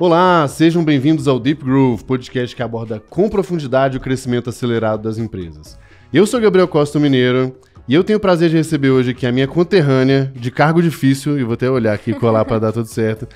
Olá, sejam bem-vindos ao Deep Groove, podcast que aborda com profundidade o crescimento acelerado das empresas. Eu sou Gabriel Costa Mineiro e eu tenho o prazer de receber hoje aqui a minha conterrânea de cargo difícil, e vou até olhar aqui e colar para dar tudo certo,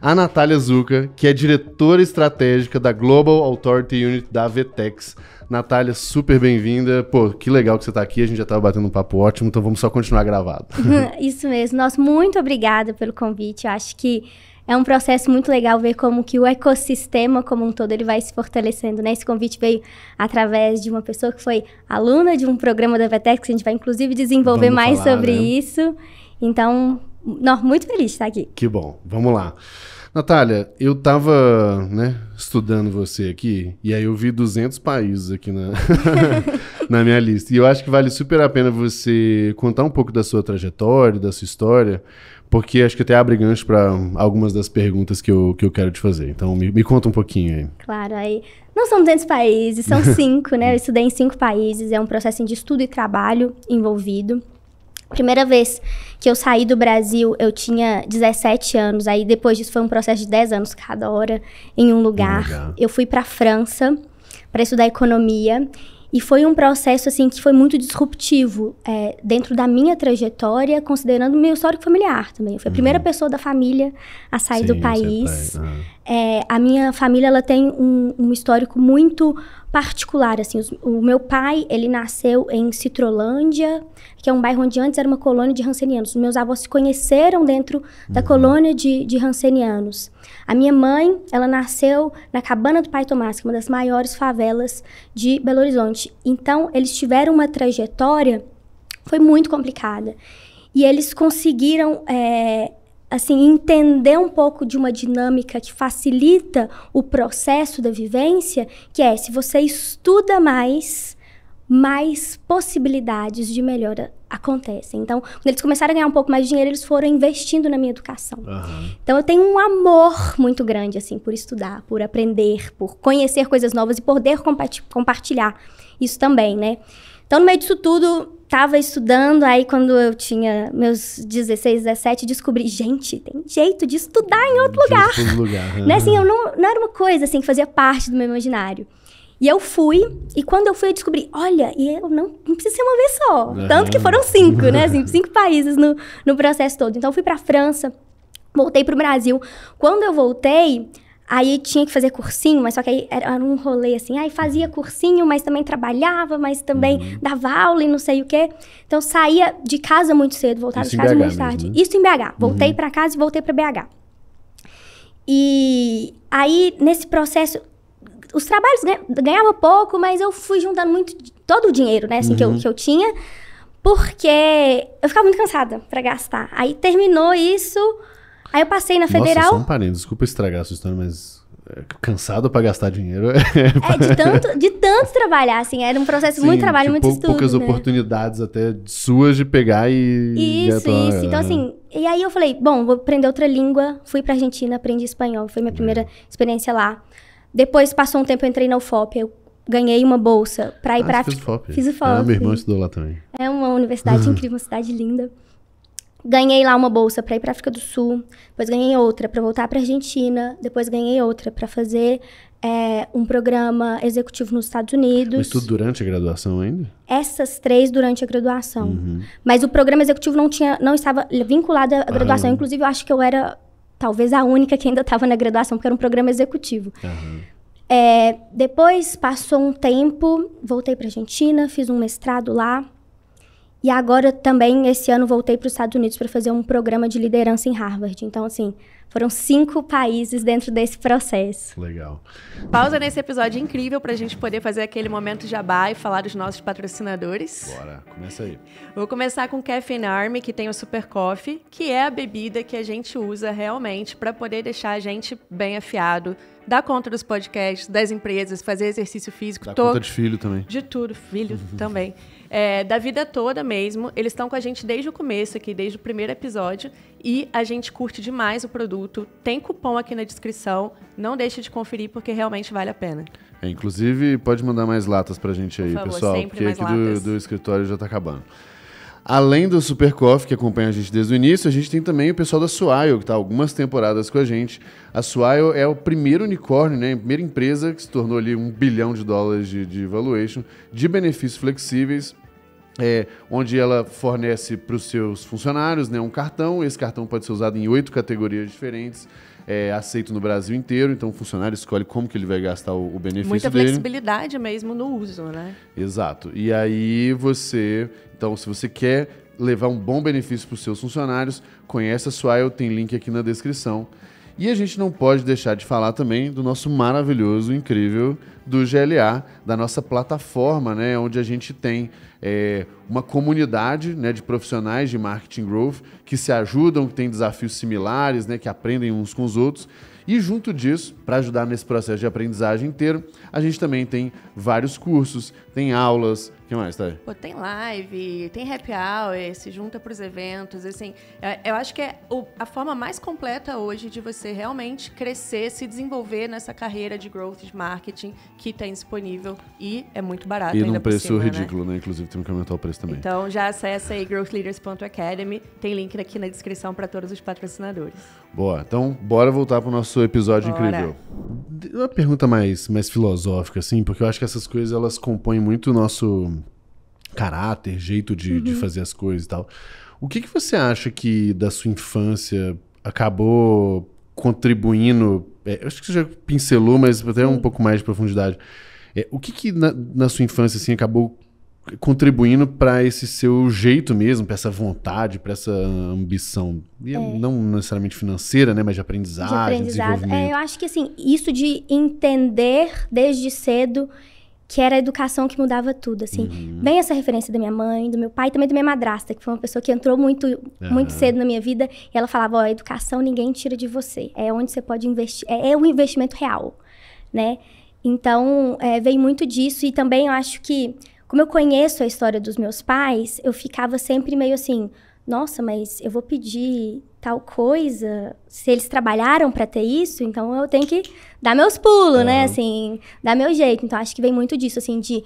a Natália Zuca, que é diretora estratégica da Global Authority Unit da Vtex. Natália, super bem-vinda. Pô, que legal que você está aqui. A gente já estava batendo um papo ótimo, então vamos só continuar gravado. Isso mesmo. Nossa, muito obrigada pelo convite. Eu acho que é um processo muito legal ver como que o ecossistema como um todo ele vai se fortalecendo, né? Esse convite veio através de uma pessoa que foi aluna de um programa da VTEC, que a gente vai inclusive desenvolver Vamos mais falar, sobre né? isso. Então, não, muito feliz de estar aqui. Que bom. Vamos lá. Natália, eu estava né, estudando você aqui, e aí eu vi 200 países aqui na, na minha lista. E eu acho que vale super a pena você contar um pouco da sua trajetória, da sua história, porque acho que até abre gancho para algumas das perguntas que eu, que eu quero te fazer. Então, me, me conta um pouquinho aí. Claro, aí não são 200 países, são cinco, né? Eu estudei em cinco países, é um processo de estudo e trabalho envolvido. Primeira vez que eu saí do Brasil, eu tinha 17 anos. Aí depois disso foi um processo de 10 anos cada hora em um lugar. Um lugar. Eu fui para França para estudar economia e foi um processo assim que foi muito disruptivo é, dentro da minha trajetória, considerando o meu histórico familiar também. Eu fui a uhum. primeira pessoa da família a sair Sim, do país. Uhum. É, a minha família ela tem um, um histórico muito particular assim. Os, o meu pai ele nasceu em Citrolândia, que é um bairro onde antes era uma colônia de rancenianos. meus avós se conheceram dentro da uhum. colônia de, de rancenianos. A minha mãe, ela nasceu na Cabana do Pai Tomás, que é uma das maiores favelas de Belo Horizonte. Então, eles tiveram uma trajetória, foi muito complicada. E eles conseguiram, é, assim, entender um pouco de uma dinâmica que facilita o processo da vivência, que é, se você estuda mais, mais possibilidades de melhora acontecem. Então, quando eles começaram a ganhar um pouco mais de dinheiro, eles foram investindo na minha educação. Uhum. Então, eu tenho um amor muito grande, assim, por estudar, por aprender, por conhecer coisas novas e poder compartilhar isso também, né? Então, no meio disso tudo, tava estudando, aí quando eu tinha meus 16, 17, descobri, gente, tem jeito de estudar em outro tem lugar. Outro lugar. Né? Assim, eu não, não era uma coisa assim que fazia parte do meu imaginário. E eu fui, e quando eu fui, eu descobri, olha, e eu não, não precisa ser uma vez só. Uhum. Tanto que foram cinco, né? Assim, cinco países no, no processo todo. Então, eu fui pra França, voltei pro Brasil. Quando eu voltei, Aí tinha que fazer cursinho, mas só que aí era um rolê assim. Aí fazia cursinho, mas também trabalhava, mas também uhum. dava aula e não sei o quê. Então saía de casa muito cedo, voltava Isso de casa muito mesmo, tarde. Né? Isso em BH. Voltei uhum. para casa e voltei para BH. E aí nesse processo os trabalhos ganhava pouco, mas eu fui juntando muito todo o dinheiro, né, assim, uhum. que, eu, uhum. que eu tinha, porque eu ficava muito cansada para gastar. Aí terminou isso, aí eu passei na federal. Nossa, só um parênteses, desculpa estragar a sua história, mas é, cansado para gastar dinheiro. é, de tanto, de tanto trabalhar, assim, era um processo Sim, muito trabalho, tipo, muito estudo. poucas né? oportunidades até suas de pegar e... Isso, e isso. Então, é. assim, e aí eu falei, bom, vou aprender outra língua, fui pra Argentina, aprendi espanhol, foi minha uhum. primeira experiência lá. Depois passou um tempo, eu entrei na UFOP. Eu ganhei uma bolsa para ir ah, para África. Fiz UFOP. Fiz UFOP. Ah, meu irmão estudou lá também. É uma universidade incrível, uma cidade linda. Ganhei lá uma bolsa para ir para África do Sul, depois ganhei outra para voltar para Argentina, depois ganhei outra para fazer é, um programa executivo nos Estados Unidos. Mas tudo durante a graduação ainda? Essas três durante a graduação. Uhum. Mas o programa executivo não tinha, não estava vinculado à ah, graduação. Ah. Inclusive, eu acho que eu era talvez a única que ainda estava na graduação, porque era um programa executivo. Uhum. É, depois passou um tempo, voltei para Argentina, fiz um mestrado lá. E agora também, esse ano, voltei para os Estados Unidos para fazer um programa de liderança em Harvard. Então, assim, foram cinco países dentro desse processo. Legal. Pausa nesse episódio incrível para a gente poder fazer aquele momento jabá e falar dos nossos patrocinadores. Bora, começa aí. Vou começar com o Caffeine Army, que tem o Super Coffee, que é a bebida que a gente usa realmente para poder deixar a gente bem afiado, dar conta dos podcasts, das empresas, fazer exercício físico. Dar conta de filho também. De tudo, filho também. É, da vida toda mesmo. Eles estão com a gente desde o começo aqui, desde o primeiro episódio. E a gente curte demais o produto. Tem cupom aqui na descrição. Não deixe de conferir, porque realmente vale a pena. É, inclusive, pode mandar mais latas pra gente aí, favor, pessoal. Porque aqui do, do, escritório já tá acabando. Além do Super Coffee, que acompanha a gente desde o início, a gente tem também o pessoal da Suaio, que está algumas temporadas com a gente. A Suaio é o primeiro unicórnio, né? A primeira empresa que se tornou ali um bilhão de dólares de, de valuation, de benefícios flexíveis, é, onde ela fornece para os seus funcionários né, um cartão. Esse cartão pode ser usado em oito categorias diferentes é aceito no Brasil inteiro, então o funcionário escolhe como que ele vai gastar o, o benefício Muita dele. Muita flexibilidade mesmo no uso, né? Exato. E aí você, então se você quer levar um bom benefício para os seus funcionários, conheça a Swile, tem link aqui na descrição. E a gente não pode deixar de falar também do nosso maravilhoso, incrível do GLA, da nossa plataforma, né, onde a gente tem é, uma comunidade né, de profissionais de marketing growth que se ajudam, que têm desafios similares, né, que aprendem uns com os outros. E junto disso, para ajudar nesse processo de aprendizagem inteiro, a gente também tem vários cursos, tem aulas, o que mais, tá? Pô, tem live, tem happy hour, se junta para os eventos, assim. É, eu acho que é a forma mais completa hoje de você realmente crescer, se desenvolver nessa carreira de growth de marketing que tem disponível e é muito barato. E num preço cima, né? ridículo, né? né? Inclusive, tem que aumentar o preço também. Então já acessa aí growthleaders.academy, tem link aqui na descrição para todos os patrocinadores. Boa, então bora voltar para o nosso episódio bora. incrível. Uma pergunta mais, mais filosófica, assim, porque eu acho que essas coisas elas compõem muito o nosso caráter, jeito de, uhum. de fazer as coisas e tal. O que, que você acha que da sua infância acabou contribuindo? É, acho que você já pincelou, mas até um pouco mais de profundidade. É, o que, que na, na, sua infância assim, acabou contribuindo para esse seu jeito mesmo, para essa vontade, para essa ambição? E é. Não necessariamente financeira, né? mas de aprendizagem. De aprendizado. É, eu acho que assim, isso de entender desde cedo que era a educação que mudava tudo, assim. Uhum. Bem essa referência da minha mãe, do meu pai, também da minha madrasta, que foi uma pessoa que entrou muito, uhum. muito cedo na minha vida. E ela falava, ó, oh, educação ninguém tira de você. É onde você pode investir, é, é um investimento real, né? Então, é, muito disso. E também eu acho que, como eu conheço a história dos meus pais, eu ficava sempre meio assim, nossa, mas eu vou pedir tal coisa, se eles trabalharam para ter isso, então eu tenho que dar meus pulos, né? Assim, dar meu jeito. Então acho que vem muito disso, assim, de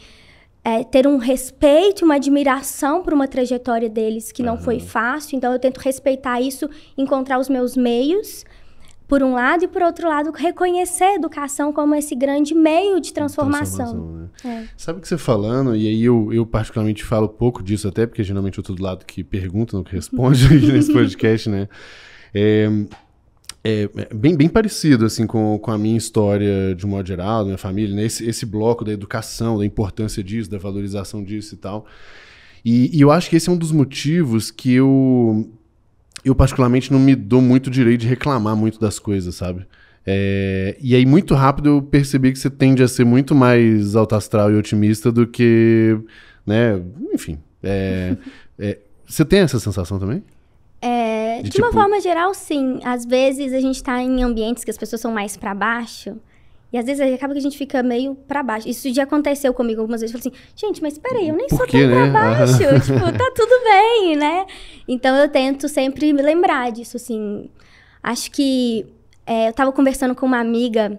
é, ter um respeito, uma admiração por uma trajetória deles que uhum. não foi fácil. Então eu tento respeitar isso, encontrar os meus meios por um lado, e por outro lado, reconhecer a educação como esse grande meio de transformação. transformação né? é. Sabe o que você falando, e aí eu, eu particularmente falo pouco disso, até porque geralmente eu estou do lado que pergunta, não que responde nesse podcast, né? É, é, é, bem, bem parecido assim com, com a minha história de um modo geral, da minha família, né? esse, esse bloco da educação, da importância disso, da valorização disso e tal. E, e, eu acho que esse é um dos motivos que eu eu particularmente não me dou muito direito de reclamar muito das coisas, sabe? É, e aí, muito rápido, eu percebi que você tende a ser muito mais alto e otimista do que. né? Enfim. É, é, você tem essa sensação também? É, de, de tipo... uma forma geral, sim. Às vezes a gente tá em ambientes que as pessoas são mais para baixo. E às vezes acaba que a gente fica meio pra baixo. Isso já aconteceu comigo algumas vezes. Eu falo assim, gente, mas peraí, eu nem Por sou tão né? pra baixo. tipo, tá tudo bem, né? Então eu tento sempre me lembrar disso, assim. Acho que é, eu tava conversando com uma amiga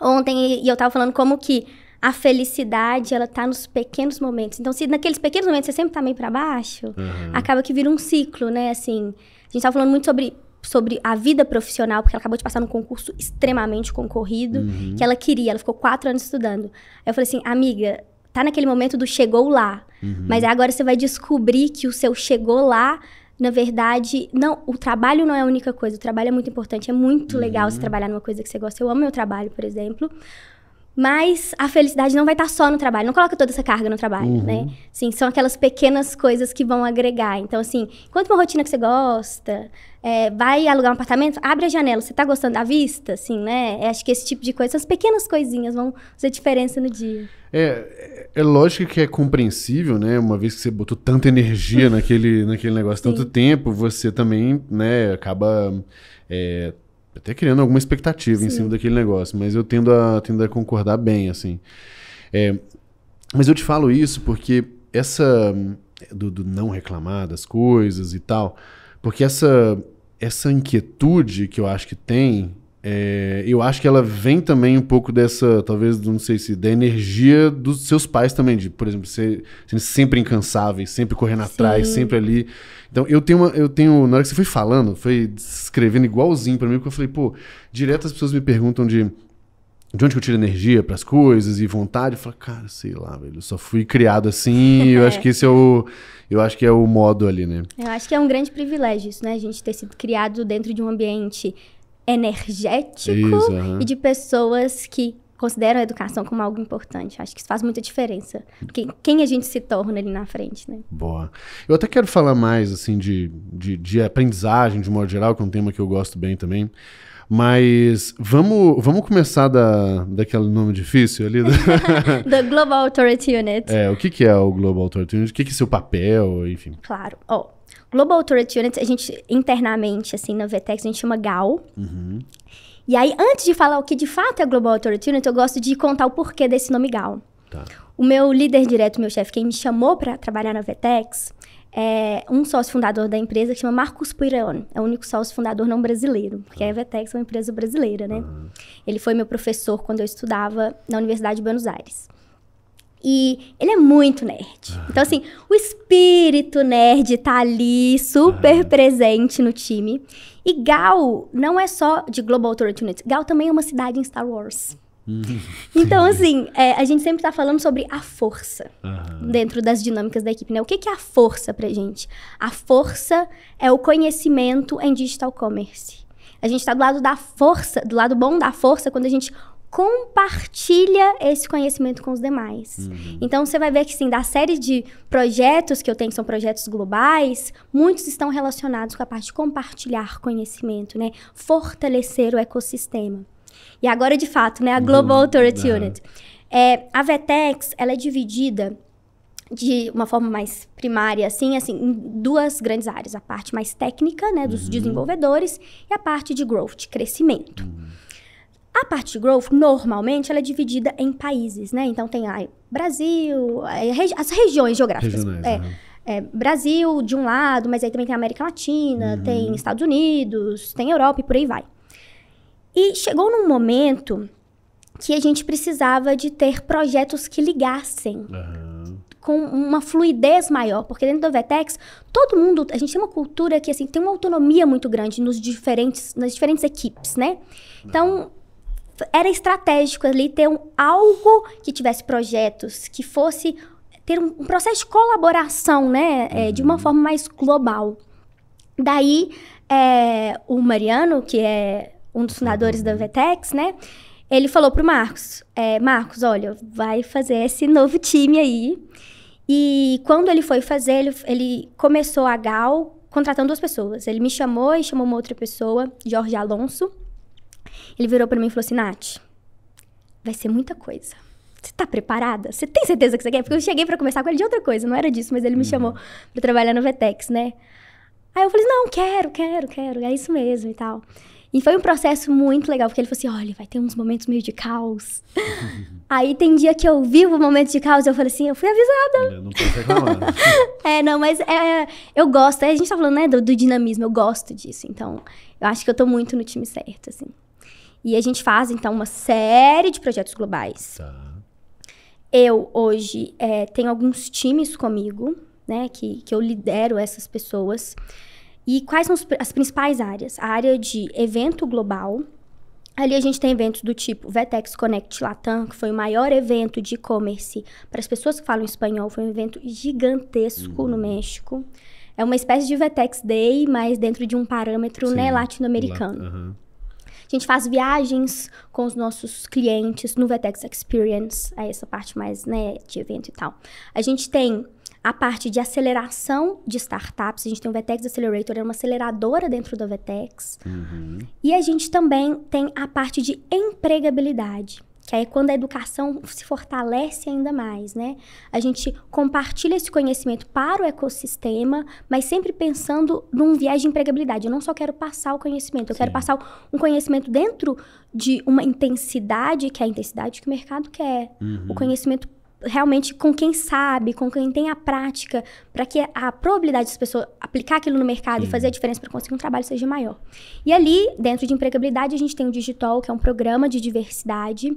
ontem e eu tava falando como que a felicidade, ela tá nos pequenos momentos. Então, se naqueles pequenos momentos você sempre tá meio pra baixo, uhum. acaba que vira um ciclo, né? Assim, a gente tava falando muito sobre sobre a vida profissional, porque ela acabou de passar num concurso extremamente concorrido, uhum. que ela queria, ela ficou quatro anos estudando. Aí eu falei assim, amiga, tá naquele momento do chegou lá, uhum. mas agora você vai descobrir que o seu chegou lá na verdade, não, o trabalho não é a única coisa, o trabalho é muito importante, é muito uhum. legal você trabalhar numa coisa que você gosta. Eu amo meu trabalho, por exemplo, mas a felicidade não vai estar tá só no trabalho. Não coloca toda essa carga no trabalho, uhum. né? Sim, são aquelas pequenas coisas que vão agregar. Então, assim, enquanto uma rotina que você gosta, é, vai alugar um apartamento, abre a janela. Você está gostando da vista, assim, né? É, acho que esse tipo de coisa, essas pequenas coisinhas vão fazer diferença no dia. É, é, é lógico que é compreensível, né? Uma vez que você botou tanta energia naquele, naquele negócio, Sim. tanto tempo, você também, né, acaba... É, até criando alguma expectativa Sim. em cima daquele negócio, mas eu tendo a, tendo a concordar bem, assim. É, mas eu te falo isso porque essa. Do, do, não reclamar das coisas e tal, porque essa, essa inquietude que eu acho que tem é, eu acho que ela vem também um pouco dessa, talvez, não sei se, da energia dos seus pais também, de, por exemplo, ser, ser sempre incansáveis, sempre correndo Sim. atrás, sempre ali. Então, eu tenho, uma, eu tenho, na hora que você foi falando, foi escrevendo igualzinho para mim, porque eu falei, pô, direto as pessoas me perguntam de de onde eu tiro energia para as coisas e vontade, eu falo, cara, sei lá, velho, eu só fui criado assim, eu é. acho que esse é o eu acho que é o modo ali, né? Eu acho que é um grande privilégio isso, né? A gente ter sido criado dentro de um ambiente energético isso, uhum. e de pessoas que consideram a educação como algo importante. Acho que isso faz muita diferença. Porque quem a gente se torna ali na frente, né? Boa. Eu até quero falar mais, assim, de, de, de aprendizagem, de modo geral, que é um tema que eu gosto bem também. Mas vamos, vamos começar da, daquele nome difícil ali. da Global Authority Unit. É, o que, que é o Global Authority Unit? O que, que é seu papel, enfim? Claro. Ó, oh, Global Authority Unit, a gente internamente, assim, na Vetex a gente chama GAL. Uhum. E aí, antes de falar o que de fato é Global Authority Unit, eu gosto de contar o porquê desse nome GAL. Tá. O meu líder direto, meu chefe, quem me chamou para trabalhar na Vetex é, um sócio fundador da empresa que chama Marcos Puirone. É o único sócio fundador não brasileiro, porque a ah. Evetex é uma empresa brasileira, né? Uhum. Ele foi meu professor quando eu estudava na Universidade de Buenos Aires. E ele é muito nerd. Ah. Então, assim, o espírito nerd tá ali, super presente no time. E Gal não é só de Global Opportunity. Gal também é uma cidade em Star Wars. Uhum. Então, assim, é, a gente sempre está falando sobre a força uhum. dentro das dinâmicas da equipe, né? O que, que é a força pra gente? A força é o conhecimento em digital commerce. A gente está do lado da força, do lado bom da força, quando a gente compartilha esse conhecimento com os demais. Uhum. Então você vai ver que sim, da série de projetos que eu tenho, que são projetos globais, muitos estão relacionados com a parte de compartilhar conhecimento, né? Fortalecer o ecossistema. E agora, de fato, né, a Global uhum. Authority uhum. Unit. É, a VETEX, ela é dividida de uma forma mais primária, assim, assim, em duas grandes áreas. A parte mais técnica, né, dos uhum. desenvolvedores, e a parte de growth, crescimento. Uhum. A parte de growth, normalmente, ela é dividida em países, né? Então, tem a Brasil, eh, as regiões geográficas. Regionais, é, é, Brasil de um lado, mas aí também tem a América Latina, uhum. tem Estados Unidos, tem Europa e por aí vai. E chegou num momento que a gente precisava de ter projetos que ligassem. Uhum. Com uma fluidez maior, porque dentro do Vetex, todo mundo, a gente tem uma cultura que assim, tem uma autonomia muito grande nos diferentes, nas diferentes equipes, né? Então, era estratégico ali ter um, algo que tivesse projetos, que fosse ter um, um processo de colaboração, né? É, uhum. de uma uhum. forma mais global. Daí, é, o Mariano, que é um dos fundadores da uhum. Vetex, né? Ele falou pro Marcos, é, Marcos, olha, vai fazer esse novo time aí. E quando ele foi fazer, ele, ele começou a Gal contratando duas pessoas. Ele me chamou e chamou uma outra pessoa, Jorge Alonso. Ele virou para mim e falou assim, Nath, vai ser muita coisa. Você tá preparada? Você tem certeza que você quer? Porque eu cheguei para conversar com ele de outra coisa, não era disso, mas ele me uhum. chamou para trabalhar no Vetex, né? Aí eu falei, não, quero, quero, quero, é isso mesmo e tal. E foi um processo muito legal, porque ele falou assim: olha, vai ter uns momentos meio de caos. Aí tem dia que eu vivo momentos de caos e eu falei assim: eu fui avisada. Eu não posso é, não, mas é, é eu gosto. É, a gente tá falando, né, do, do, dinamismo, eu gosto disso. Então, eu acho que eu tô muito no time certo, assim. E a gente faz, então, uma série de projetos globais. Tá. Eu, hoje, é, tenho alguns times comigo, né, que, que eu lidero essas pessoas. E quais são as principais áreas? A área de evento global. Ali a gente tem eventos do tipo Vetex Connect Latam, que foi o maior evento de e-commerce para as pessoas que falam espanhol. Foi um evento gigantesco uhum. no México. É uma espécie de Vetex Day, mas dentro de um parâmetro né, latino-americano. Uhum. A gente faz viagens com os nossos clientes no Vetex Experience, é essa parte mais né, de evento e tal. A gente tem a parte de aceleração de startups. A gente tem o Vetex Accelerator, é uma aceleradora dentro da Vetex. Uhum. E a gente também tem a parte de empregabilidade. Que é quando a educação se fortalece ainda mais, né? A gente compartilha esse conhecimento para o ecossistema, mas sempre pensando num viés de empregabilidade. Eu não só quero passar o conhecimento, eu Sim. quero passar um conhecimento dentro de uma intensidade, que é a intensidade que o mercado quer. Uhum. O conhecimento realmente com quem sabe, com quem tem a prática, para que a probabilidade das pessoas aplicar aquilo no mercado e fazer a diferença para conseguir um trabalho seja maior. E ali, dentro de empregabilidade, a gente tem o Digital, que é um programa de diversidade.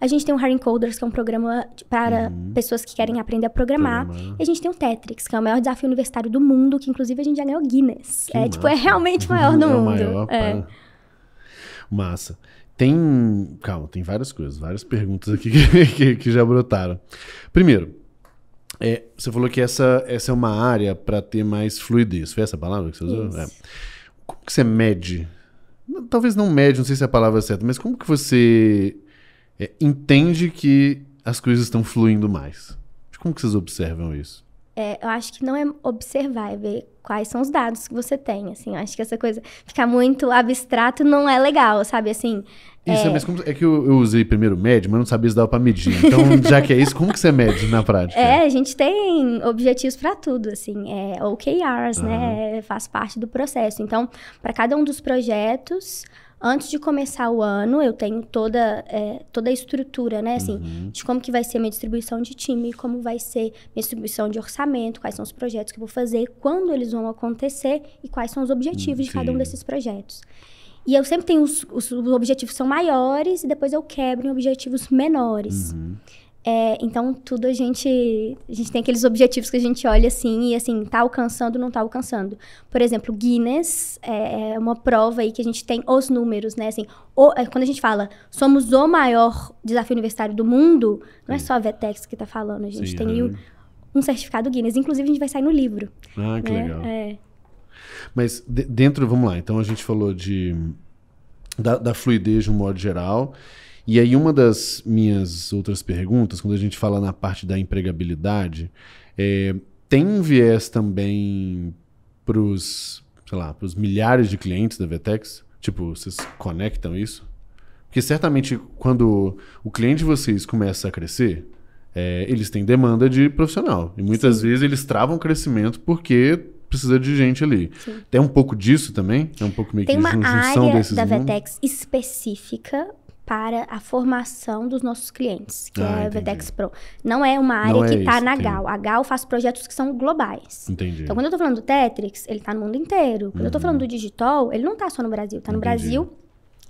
A gente tem o Hiring Coders, que é um programa para uhum. pessoas que querem aprender a programar. E a gente tem o Tetrix, que é o maior desafio universitário do mundo, que inclusive a gente já ganhou Guinness. Que é, massa. tipo, é realmente o maior é do é mundo. Maior, é. Massa. Tem. Calma, tem várias coisas, várias perguntas aqui que, que, que já brotaram. Primeiro, é, você falou que essa, essa é uma área para ter mais fluidez. Foi essa a palavra que você usou? É. Como que você mede? Talvez não mede, não sei se é a palavra é certa, mas como que você é, entende que as coisas estão fluindo mais? Como que vocês observam isso? é, eu acho que não é observar, é ver quais são os dados que você tem, assim. Eu acho que essa coisa ficar muito abstrato não é legal, sabe? Assim. Isso, é... mas como, é que eu, eu, usei primeiro médio mas não sabia se dava para medir. Então, já que é isso, como que você mede na prática? É, a gente tem objetivos para tudo, assim, é OKRs, uhum. né? É, faz parte do processo. Então, para cada um dos projetos, Antes de começar o ano, eu tenho toda, é, toda a estrutura, né? Assim, uhum. de como que vai ser minha distribuição de time, como vai ser minha distribuição de orçamento, quais são os projetos que eu vou fazer, quando eles vão acontecer e quais são os objetivos de cada um desses projetos. E eu sempre tenho os, os, os, objetivos são maiores e depois eu quebro em objetivos menores. Uhum. É, então, tudo a gente. A gente tem aqueles objetivos que a gente olha assim e assim, tá alcançando, não tá alcançando. Por exemplo, Guinness é, é uma prova aí que a gente tem os números, né? Assim, o, é, quando a gente fala somos o maior desafio universitário do mundo, não é só a Vetex que tá falando, a gente Sim, tem é. o, um certificado Guinness. Inclusive, a gente vai sair no livro. Ah, né? que legal. É. Mas dentro, vamos lá, então a gente falou de da, da fluidez de um modo geral. E aí, uma das minhas outras perguntas, quando a gente fala na parte da empregabilidade, é, tem um viés também para os, sei lá, para os milhares de clientes da Vetex? Tipo, vocês conectam isso? Porque certamente quando o cliente de vocês começa a crescer, é, eles têm demanda de profissional. E muitas Sim. vezes eles travam o crescimento porque precisa de gente ali. Sim. Tem um pouco disso também? É um pouco meio Tem que uma junção área desses da Vetex específica para a formação dos nossos clientes, que ah, é a Vedex Pro. Não é uma área é que está na GAL. A GAL faz projetos que são globais. Entendi. Então, quando eu estou falando do Tetrix, ele está no mundo inteiro. Quando uhum. eu estou falando do digital, ele não está só no Brasil. Está no entendi. Brasil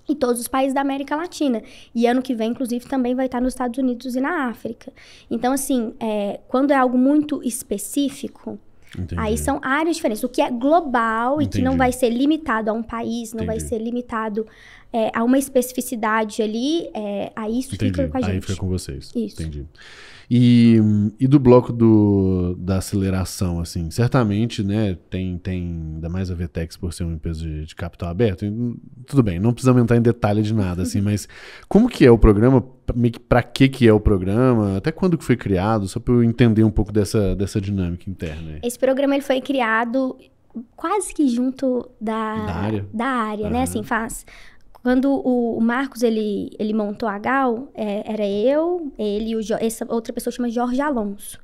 e todos os países da América Latina. E ano que vem, inclusive, também vai estar nos Estados Unidos e na África. Então, assim, é, quando é algo muito específico, Entendi. Aí são áreas diferentes. O que é global Entendi. e que não vai ser limitado a um país, não Entendi. vai ser limitado é, a uma especificidade ali, é, aí isso Entendi. fica com a gente. Aí fica com vocês. Isso. Entendi. E, e do bloco do, da aceleração, assim, certamente, né, tem, tem ainda mais a Vetex por ser uma empresa de, de capital aberto. E, tudo bem, não precisamos entrar em detalhe de nada, assim, mas como que é o programa? Meio que que que é o programa? Até quando que foi criado? Só para eu entender um pouco dessa, dessa dinâmica interna. Aí. Esse programa ele foi criado quase que junto da, da área, da área uhum. né? Assim, faz quando o, o Marcos, ele, ele montou a Gal, é, era eu, ele e essa outra pessoa chama Jorge Alonso.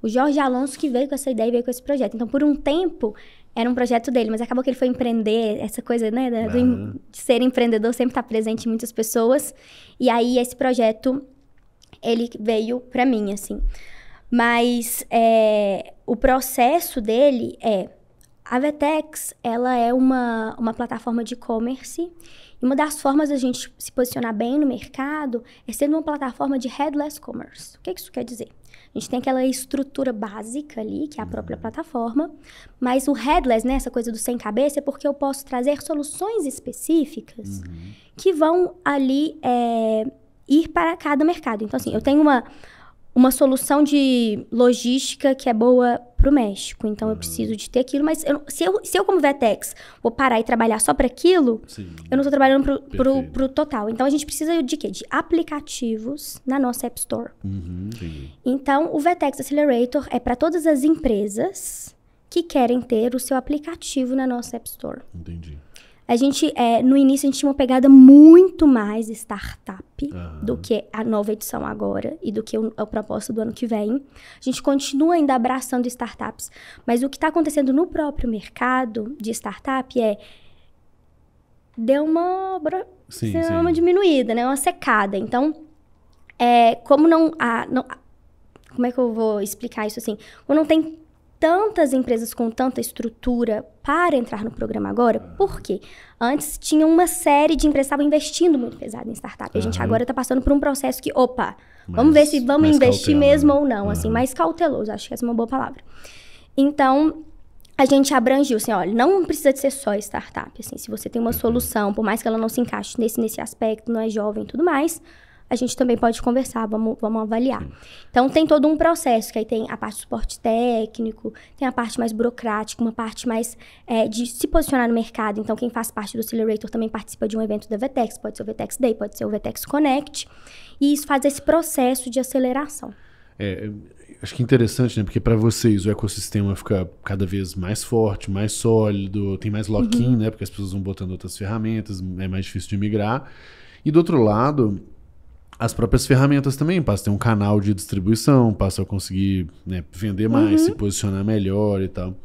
O Jorge Alonso que veio com essa ideia e veio com esse projeto. Então, por um tempo, era um projeto dele, mas acabou que ele foi empreender, essa coisa, né, da, uhum. de ser empreendedor sempre está presente em muitas pessoas. E aí, esse projeto, ele veio para mim, assim. Mas é, o processo dele é... A Vetex, ela é uma, uma plataforma de e-commerce uma das formas da gente se posicionar bem no mercado é sendo uma plataforma de headless commerce. O que isso quer dizer? A gente tem aquela estrutura básica ali, que é a própria uhum. plataforma, mas o headless, né, essa coisa do sem cabeça, é porque eu posso trazer soluções específicas uhum. que vão ali é, ir para cada mercado. Então, assim, eu tenho uma uma solução de logística que é boa para o México. Então uhum. eu hum. preciso de ter aquilo, mas eu, se, eu, se eu, como Vetex, vou parar e trabalhar só para aquilo, Sim. eu não estou trabalhando para o total. Então a gente precisa de quê? De aplicativos na nossa App Store. Uhum, então o Vetex Accelerator é para todas as empresas que querem ter o seu aplicativo na nossa App Store. Entendi. A gente, é, no início, a gente tinha uma pegada muito mais startup uhum. do que a nova edição agora e do que o, o propósito do ano que vem. A gente continua ainda abraçando startups, mas o que está acontecendo no próprio mercado de startup é. deu uma. Sim, deu sim. uma diminuída, né? Uma secada. Então, é, como não, não. Como é que eu vou explicar isso assim? Como não tem tantas empresas com tanta estrutura para entrar no programa agora? Por quê? Antes tinha uma série de empresas que estavam investindo muito pesado em startup. Uhum. A gente agora está passando por um processo que, opa, mais, vamos ver se vamos investir mesmo né? ou não, uhum. assim, mais cauteloso, acho que essa é uma boa palavra. Então, a gente abrangiu, assim, olha, não precisa de ser só startup, assim, se você tem uma uhum. solução, por mais que ela não se encaixe nesse, nesse aspecto, não é jovem e tudo mais, a gente também pode conversar, vamos, vamos avaliar. Sim. Então tem todo um processo, que aí tem a parte do suporte técnico, tem a parte mais burocrática, uma parte mais é, de se posicionar no mercado. Então quem faz parte do Accelerator também participa de um evento da Vetex, pode ser o Vetex Day, pode ser o Vetex Connect, e isso faz esse processo de aceleração. É, acho que interessante, né? Porque para vocês o ecossistema fica cada vez mais forte, mais sólido, tem mais lock-in, uhum. né? Porque as pessoas vão botando outras ferramentas, é mais difícil de migrar. E do outro lado, as próprias ferramentas também passa a ter um canal de distribuição, passa a conseguir né, vender mais, uhum. se posicionar melhor e tal.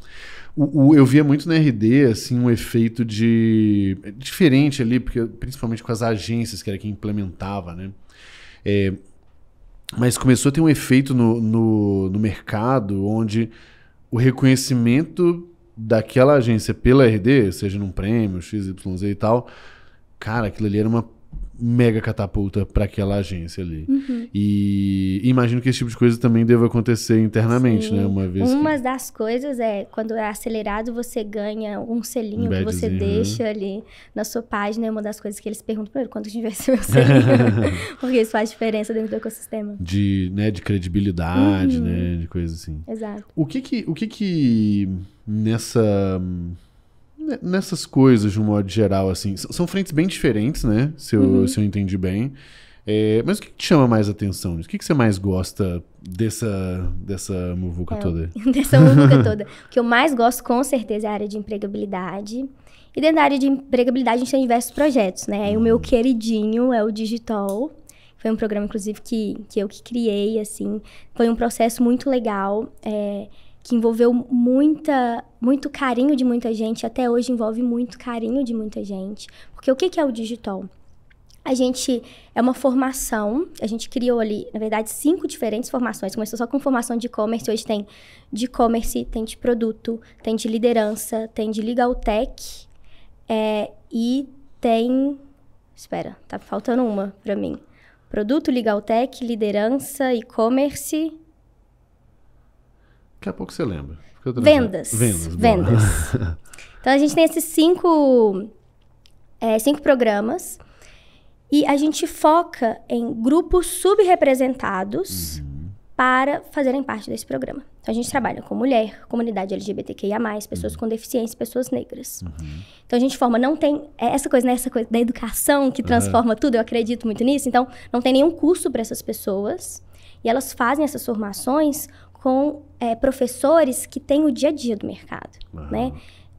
O, o, eu via muito na RD assim um efeito de é, diferente ali, porque principalmente com as agências que era quem implementava, né? É, mas começou a ter um efeito no, no, no mercado onde o reconhecimento daquela agência pela RD, seja num prêmio, XYZ e tal, cara, aquilo ali era uma mega catapulta para aquela agência ali. Uhum. E imagino que esse tipo de coisa também deva acontecer internamente, Sim. né? Uma vez. Uma que... das coisas é quando é acelerado você ganha um selinho um que você né? deixa né? ali na sua página. É uma das coisas que eles perguntam primeiro quanto tiver seu selinho, porque isso faz diferença dentro do ecossistema. De, né, de credibilidade, uhum. né, de coisa assim. Exato. O que que, o que, que nessa né, nessas coisas, de um modo geral, assim? São frentes bem diferentes, né? Se eu, uhum. se eu entendi bem. É, mas o que te chama mais atenção? O que, que você mais gosta dessa, dessa muvuca é, toda? dessa muvuca toda. O que eu mais gosto, com certeza, é a área de empregabilidade. E dentro da área de empregabilidade, a gente tem diversos projetos, né? Uhum. O meu uhum. queridinho é o Digital. Foi um programa, inclusive, que, que eu que criei, assim. Foi um processo muito legal. É, que envolveu muita, muito carinho de muita gente, até hoje envolve muito carinho de muita gente. Porque o que, que é o digital? A gente é uma formação, a gente criou ali, na verdade, cinco diferentes formações. Começou só com formação de e-commerce, hoje tem de e-commerce, tem de produto, tem de liderança, tem de legal tech é, e tem. Espera, tá faltando uma para mim. Produto, legal tech, liderança, e-commerce Daqui a pouco você lembra. Vendas. Vendas. Vendas. então a gente tem esses cinco, é, cinco programas e a gente foca em grupos subrepresentados uhum. para fazerem parte desse programa. Então a gente trabalha com mulher, comunidade LGBTQIA, pessoas uhum. com deficiência, pessoas negras. Uhum. Então a gente forma, não tem. É essa coisa, né? Essa coisa da educação que é. transforma tudo, eu acredito muito nisso. Então, não tem nenhum curso para essas pessoas. E elas fazem essas formações com é, professores que têm o dia a dia do mercado, né?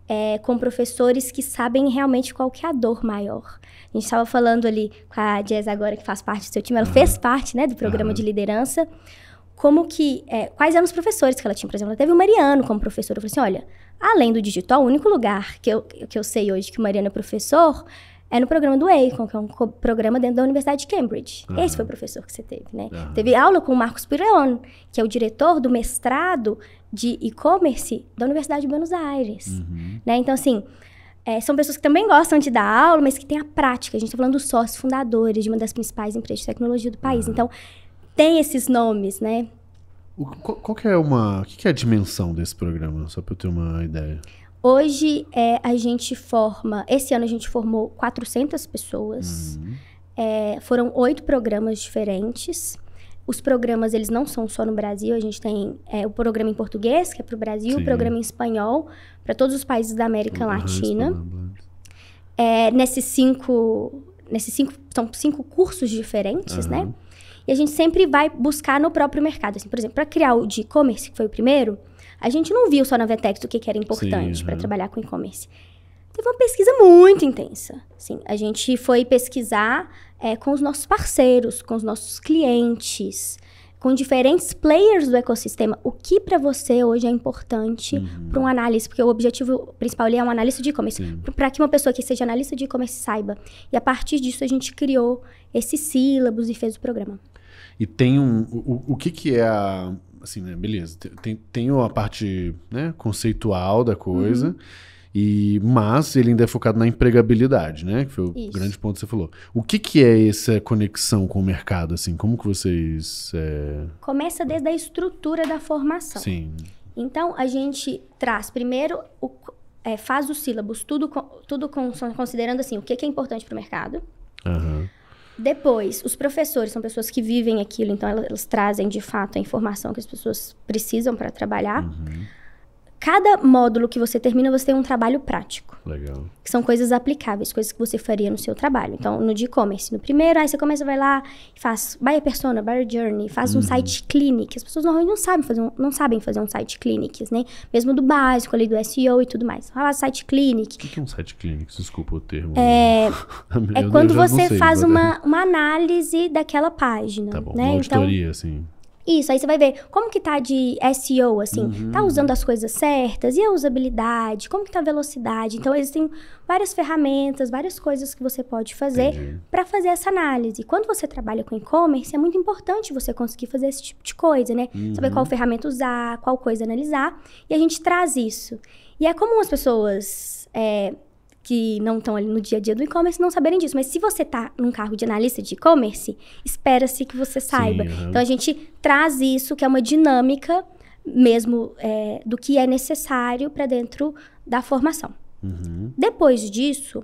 É, com professores que sabem realmente qual que é a dor maior. A gente estava falando ali com a Jess agora, que faz parte do seu time, ela fez parte né, do programa de liderança, como que, é, quais eram os professores que ela tinha, por exemplo, ela teve o Mariano como professor, eu falei assim, olha, além do digital, o único lugar que eu, que eu sei hoje que o Mariano é professor é no programa do Acon, que é um programa dentro da Universidade de Cambridge. Uhum. Esse foi o professor que você teve, né? Uhum. Teve aula com o Marcos Pireon, que é o diretor do mestrado de e-commerce da Universidade de Buenos Aires. Uhum. Né? Então, assim, é, são pessoas que também gostam de dar aula, mas que têm a prática. A gente está falando dos sócios fundadores de uma das principais empresas de tecnologia do país. Então, tem esses nomes, né? O, qual, qual, que é uma... O que, que é a dimensão desse programa? Só para eu ter uma ideia. Hoje é, a gente forma, esse ano a gente formou 400 pessoas, uhum. é, foram oito programas diferentes. Os programas eles não são só no Brasil, a gente tem é, o programa em português que é para o Brasil, Sim. o programa em espanhol para todos os países da América uhum. Latina. É, nesses cinco, nesses cinco são cinco cursos diferentes, uhum. né? E a gente sempre vai buscar no próprio mercado. Assim, por exemplo, para criar o de e-commerce que foi o primeiro, a gente não viu só na Vetex o que, que era importante para trabalhar com e-commerce. Teve uma pesquisa muito intensa. Sim, a gente foi pesquisar é, com os nossos parceiros, com os nossos clientes, com diferentes players do ecossistema, o que para você hoje é importante uhum. para um análise? porque o objetivo principal ali é um analista de e-commerce, para que uma pessoa que seja analista de e-commerce saiba. E a partir disso a gente criou esses sílabos e fez o programa. E tem um. O, o que, que é a. Assim, né, beleza. Tem, tem a parte né, conceitual da coisa. Uhum. E, mas ele ainda é focado na empregabilidade, né? Que foi o Isso. grande ponto que você falou. O que, que é essa conexão com o mercado, assim? Como que vocês... É... Começa desde a estrutura da formação. Sim. Então, a gente traz primeiro, o, é, faz os sílabos, tudo, tudo considerando, assim, o que, que é importante para o mercado. Uhum. Depois, os professores são pessoas que vivem aquilo, então elas, trazem de fato a informação que as pessoas precisam para trabalhar. Uhum cada módulo que você termina, você tem um trabalho prático. Legal. Que são coisas aplicáveis, coisas que você faria no seu trabalho. Então, no de e-commerce, no primeiro, aí você começa, vai lá e faz buyer persona, buyer journey, faz uhum. um site clinic. As pessoas normalmente não sabem fazer um, não sabem fazer um site clinic, né? Mesmo do básico ali, do SEO e tudo mais. Fala site clinic. O que é um site clinic? Desculpa o termo. É, é quando você sei, faz uma, uma análise daquela página. Tá bom, né? uma então auditoria, então, assim. Isso, aí você vai ver como que tá de SEO, assim. Uhum. Tá usando as coisas certas? E a usabilidade? Como que tá a velocidade? Então, existem várias ferramentas, várias coisas que você pode fazer para fazer essa análise. Quando você trabalha com e-commerce, é muito importante você conseguir fazer esse tipo de coisa, né? Uhum. Saber qual ferramenta usar, qual coisa analisar. E a gente traz isso. E é comum as pessoas... É, que não estão ali no dia a dia do e-commerce não saberem disso. Mas se você está num cargo de analista de e-commerce, espera-se que você saiba. Sim, uhum. Então a gente traz isso, que é uma dinâmica mesmo é, do que é necessário para dentro da formação. Uhum. Depois disso,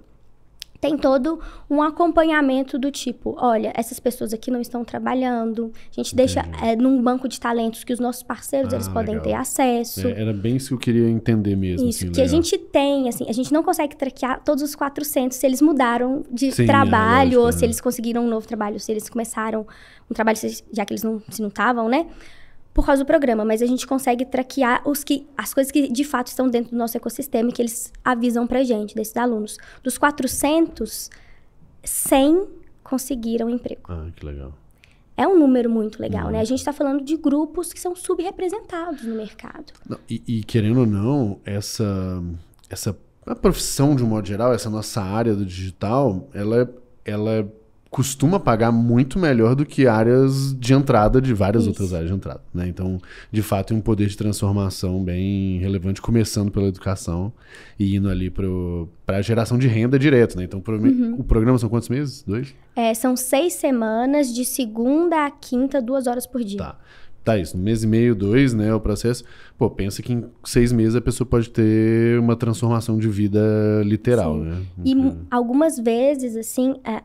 tem todo um acompanhamento do tipo, olha, essas pessoas aqui não estão trabalhando, a gente deixa é, num banco de talentos que os nossos parceiros ah, eles podem legal. ter acesso. É, era bem isso que eu queria entender mesmo. Isso, assim, que legal. a gente tem, assim, a gente não consegue traquear todos os 400 se eles mudaram de Sim, é, trabalho, é, lógico, ou se eles é. conseguiram um novo trabalho, se eles começaram um trabalho, já que eles não se não estavam, né? por causa do programa, mas a gente consegue traquear os que, as coisas que de fato estão dentro do nosso ecossistema e que eles avisam pra gente, desses alunos. Dos 400, 100 conseguiram emprego. Ah, que legal. É um número muito legal, muito. né? A gente está falando de grupos que são subrepresentados no mercado. Não, e, e, querendo ou não, essa, essa a profissão de um modo geral, essa nossa área do digital, ela, é, ela é costuma pagar muito melhor do que áreas de entrada de várias Isso. outras áreas de entrada. Né? Então, de fato, tem um poder de transformação bem relevante, começando pela educação e indo ali para a geração de renda direto. Né? Então, pro, uhum. o programa são quantos meses? Dois? É, são seis semanas, de segunda a quinta, duas horas por dia. Tá tá isso, um mês e meio, dois, né, o processo. Pô, pensa que em seis meses a pessoa pode ter uma transformação de vida literal, Sim. né? E uhum. algumas vezes, assim, é,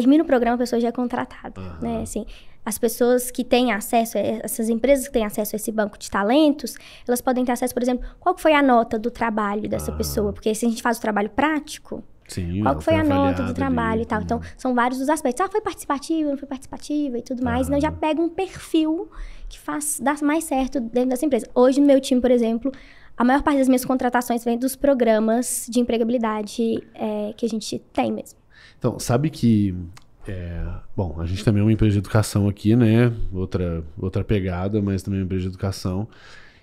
termina o programa, a pessoa já é contratada, uhum. né? Assim, as pessoas que têm acesso, eh, essas empresas que têm acesso a esse banco de talentos, elas podem ter acesso, por exemplo, qual foi a nota do trabalho dessa uhum. pessoa? Porque se a gente faz o trabalho prático, Sim, qual foi a nota do trabalho e tal. Então, são vários os aspectos. Ah, foi participativa, não foi participativa e tudo mais. Ah. Então, já pega um perfil que faz dar mais certo dentro dessa empresa. Hoje, no meu time, por exemplo, a maior parte das minhas contratações vem dos programas de empregabilidade é, que a gente tem mesmo. Então, sabe que. É, bom, a gente também é uma empresa de educação aqui, né? Outra, outra pegada, mas também é uma empresa de educação.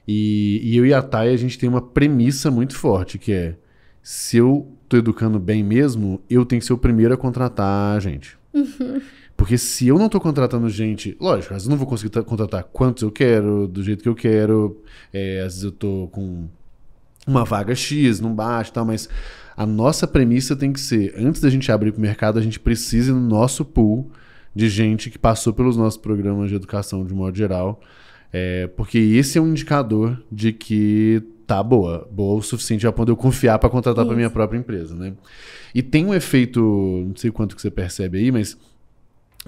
E, e eu e a Thay, a gente tem uma premissa muito forte, que é se eu tô educando bem mesmo, eu tenho que ser o primeiro a contratar a gente. Uhum. Porque se eu não tô contratando gente, lógico, às vezes eu não vou conseguir contratar quantos eu quero, do jeito que eu quero. É, às vezes eu tô com uma vaga X, não baixa e tal, mas a nossa premissa tem que ser, antes da gente abrir para o mercado, a gente precisa no nosso pool de gente que passou pelos nossos programas de educação de modo geral, é, porque esse é um indicador de que tá boa, boa o suficiente para eu confiar para contratar para minha própria empresa, né? E tem um efeito, não sei quanto que você percebe aí, mas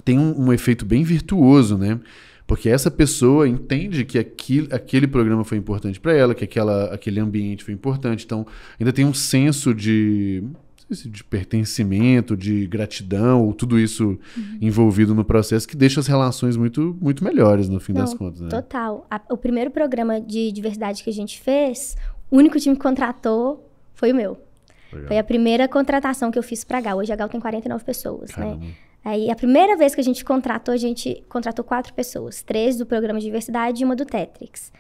tem um, um efeito bem virtuoso, né? Porque essa pessoa entende que aquele programa foi importante para ela, que aquela, aquele ambiente foi importante. Então, ainda tem um senso de, de pertencimento, de gratidão, ou tudo isso uhum. envolvido no processo, que deixa as relações muito, muito melhores no fim Não, das contas. Né? Total. A, o primeiro programa de diversidade que a gente fez, o único time que contratou foi o meu. Legal. Foi a primeira contratação que eu fiz para a Gal. Hoje a Gal tem 49 pessoas, né? Caramba. né? Aí, a primeira vez que a gente contratou, a gente contratou quatro pessoas. Três do programa de diversidade e uma do Tetrix.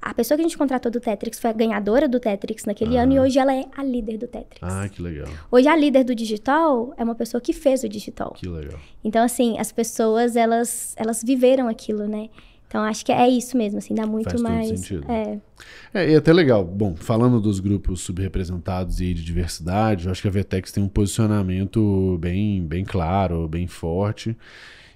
A pessoa que a gente contratou do Tetrix foi a ganhadora do Tetrix naquele ah. ano e ah. hoje ela é a líder do Tetrix. Ah, que legal. Hoje a líder do digital é uma pessoa que fez o digital. Que legal. Então, assim, as pessoas, elas, elas viveram aquilo, né? Então acho que é isso mesmo, assim, dá muito Faz mais. Todo sentido. É. é, e é até legal. Bom, falando dos grupos subrepresentados e de diversidade, eu acho que a Vetex tem um posicionamento bem, bem claro, bem forte.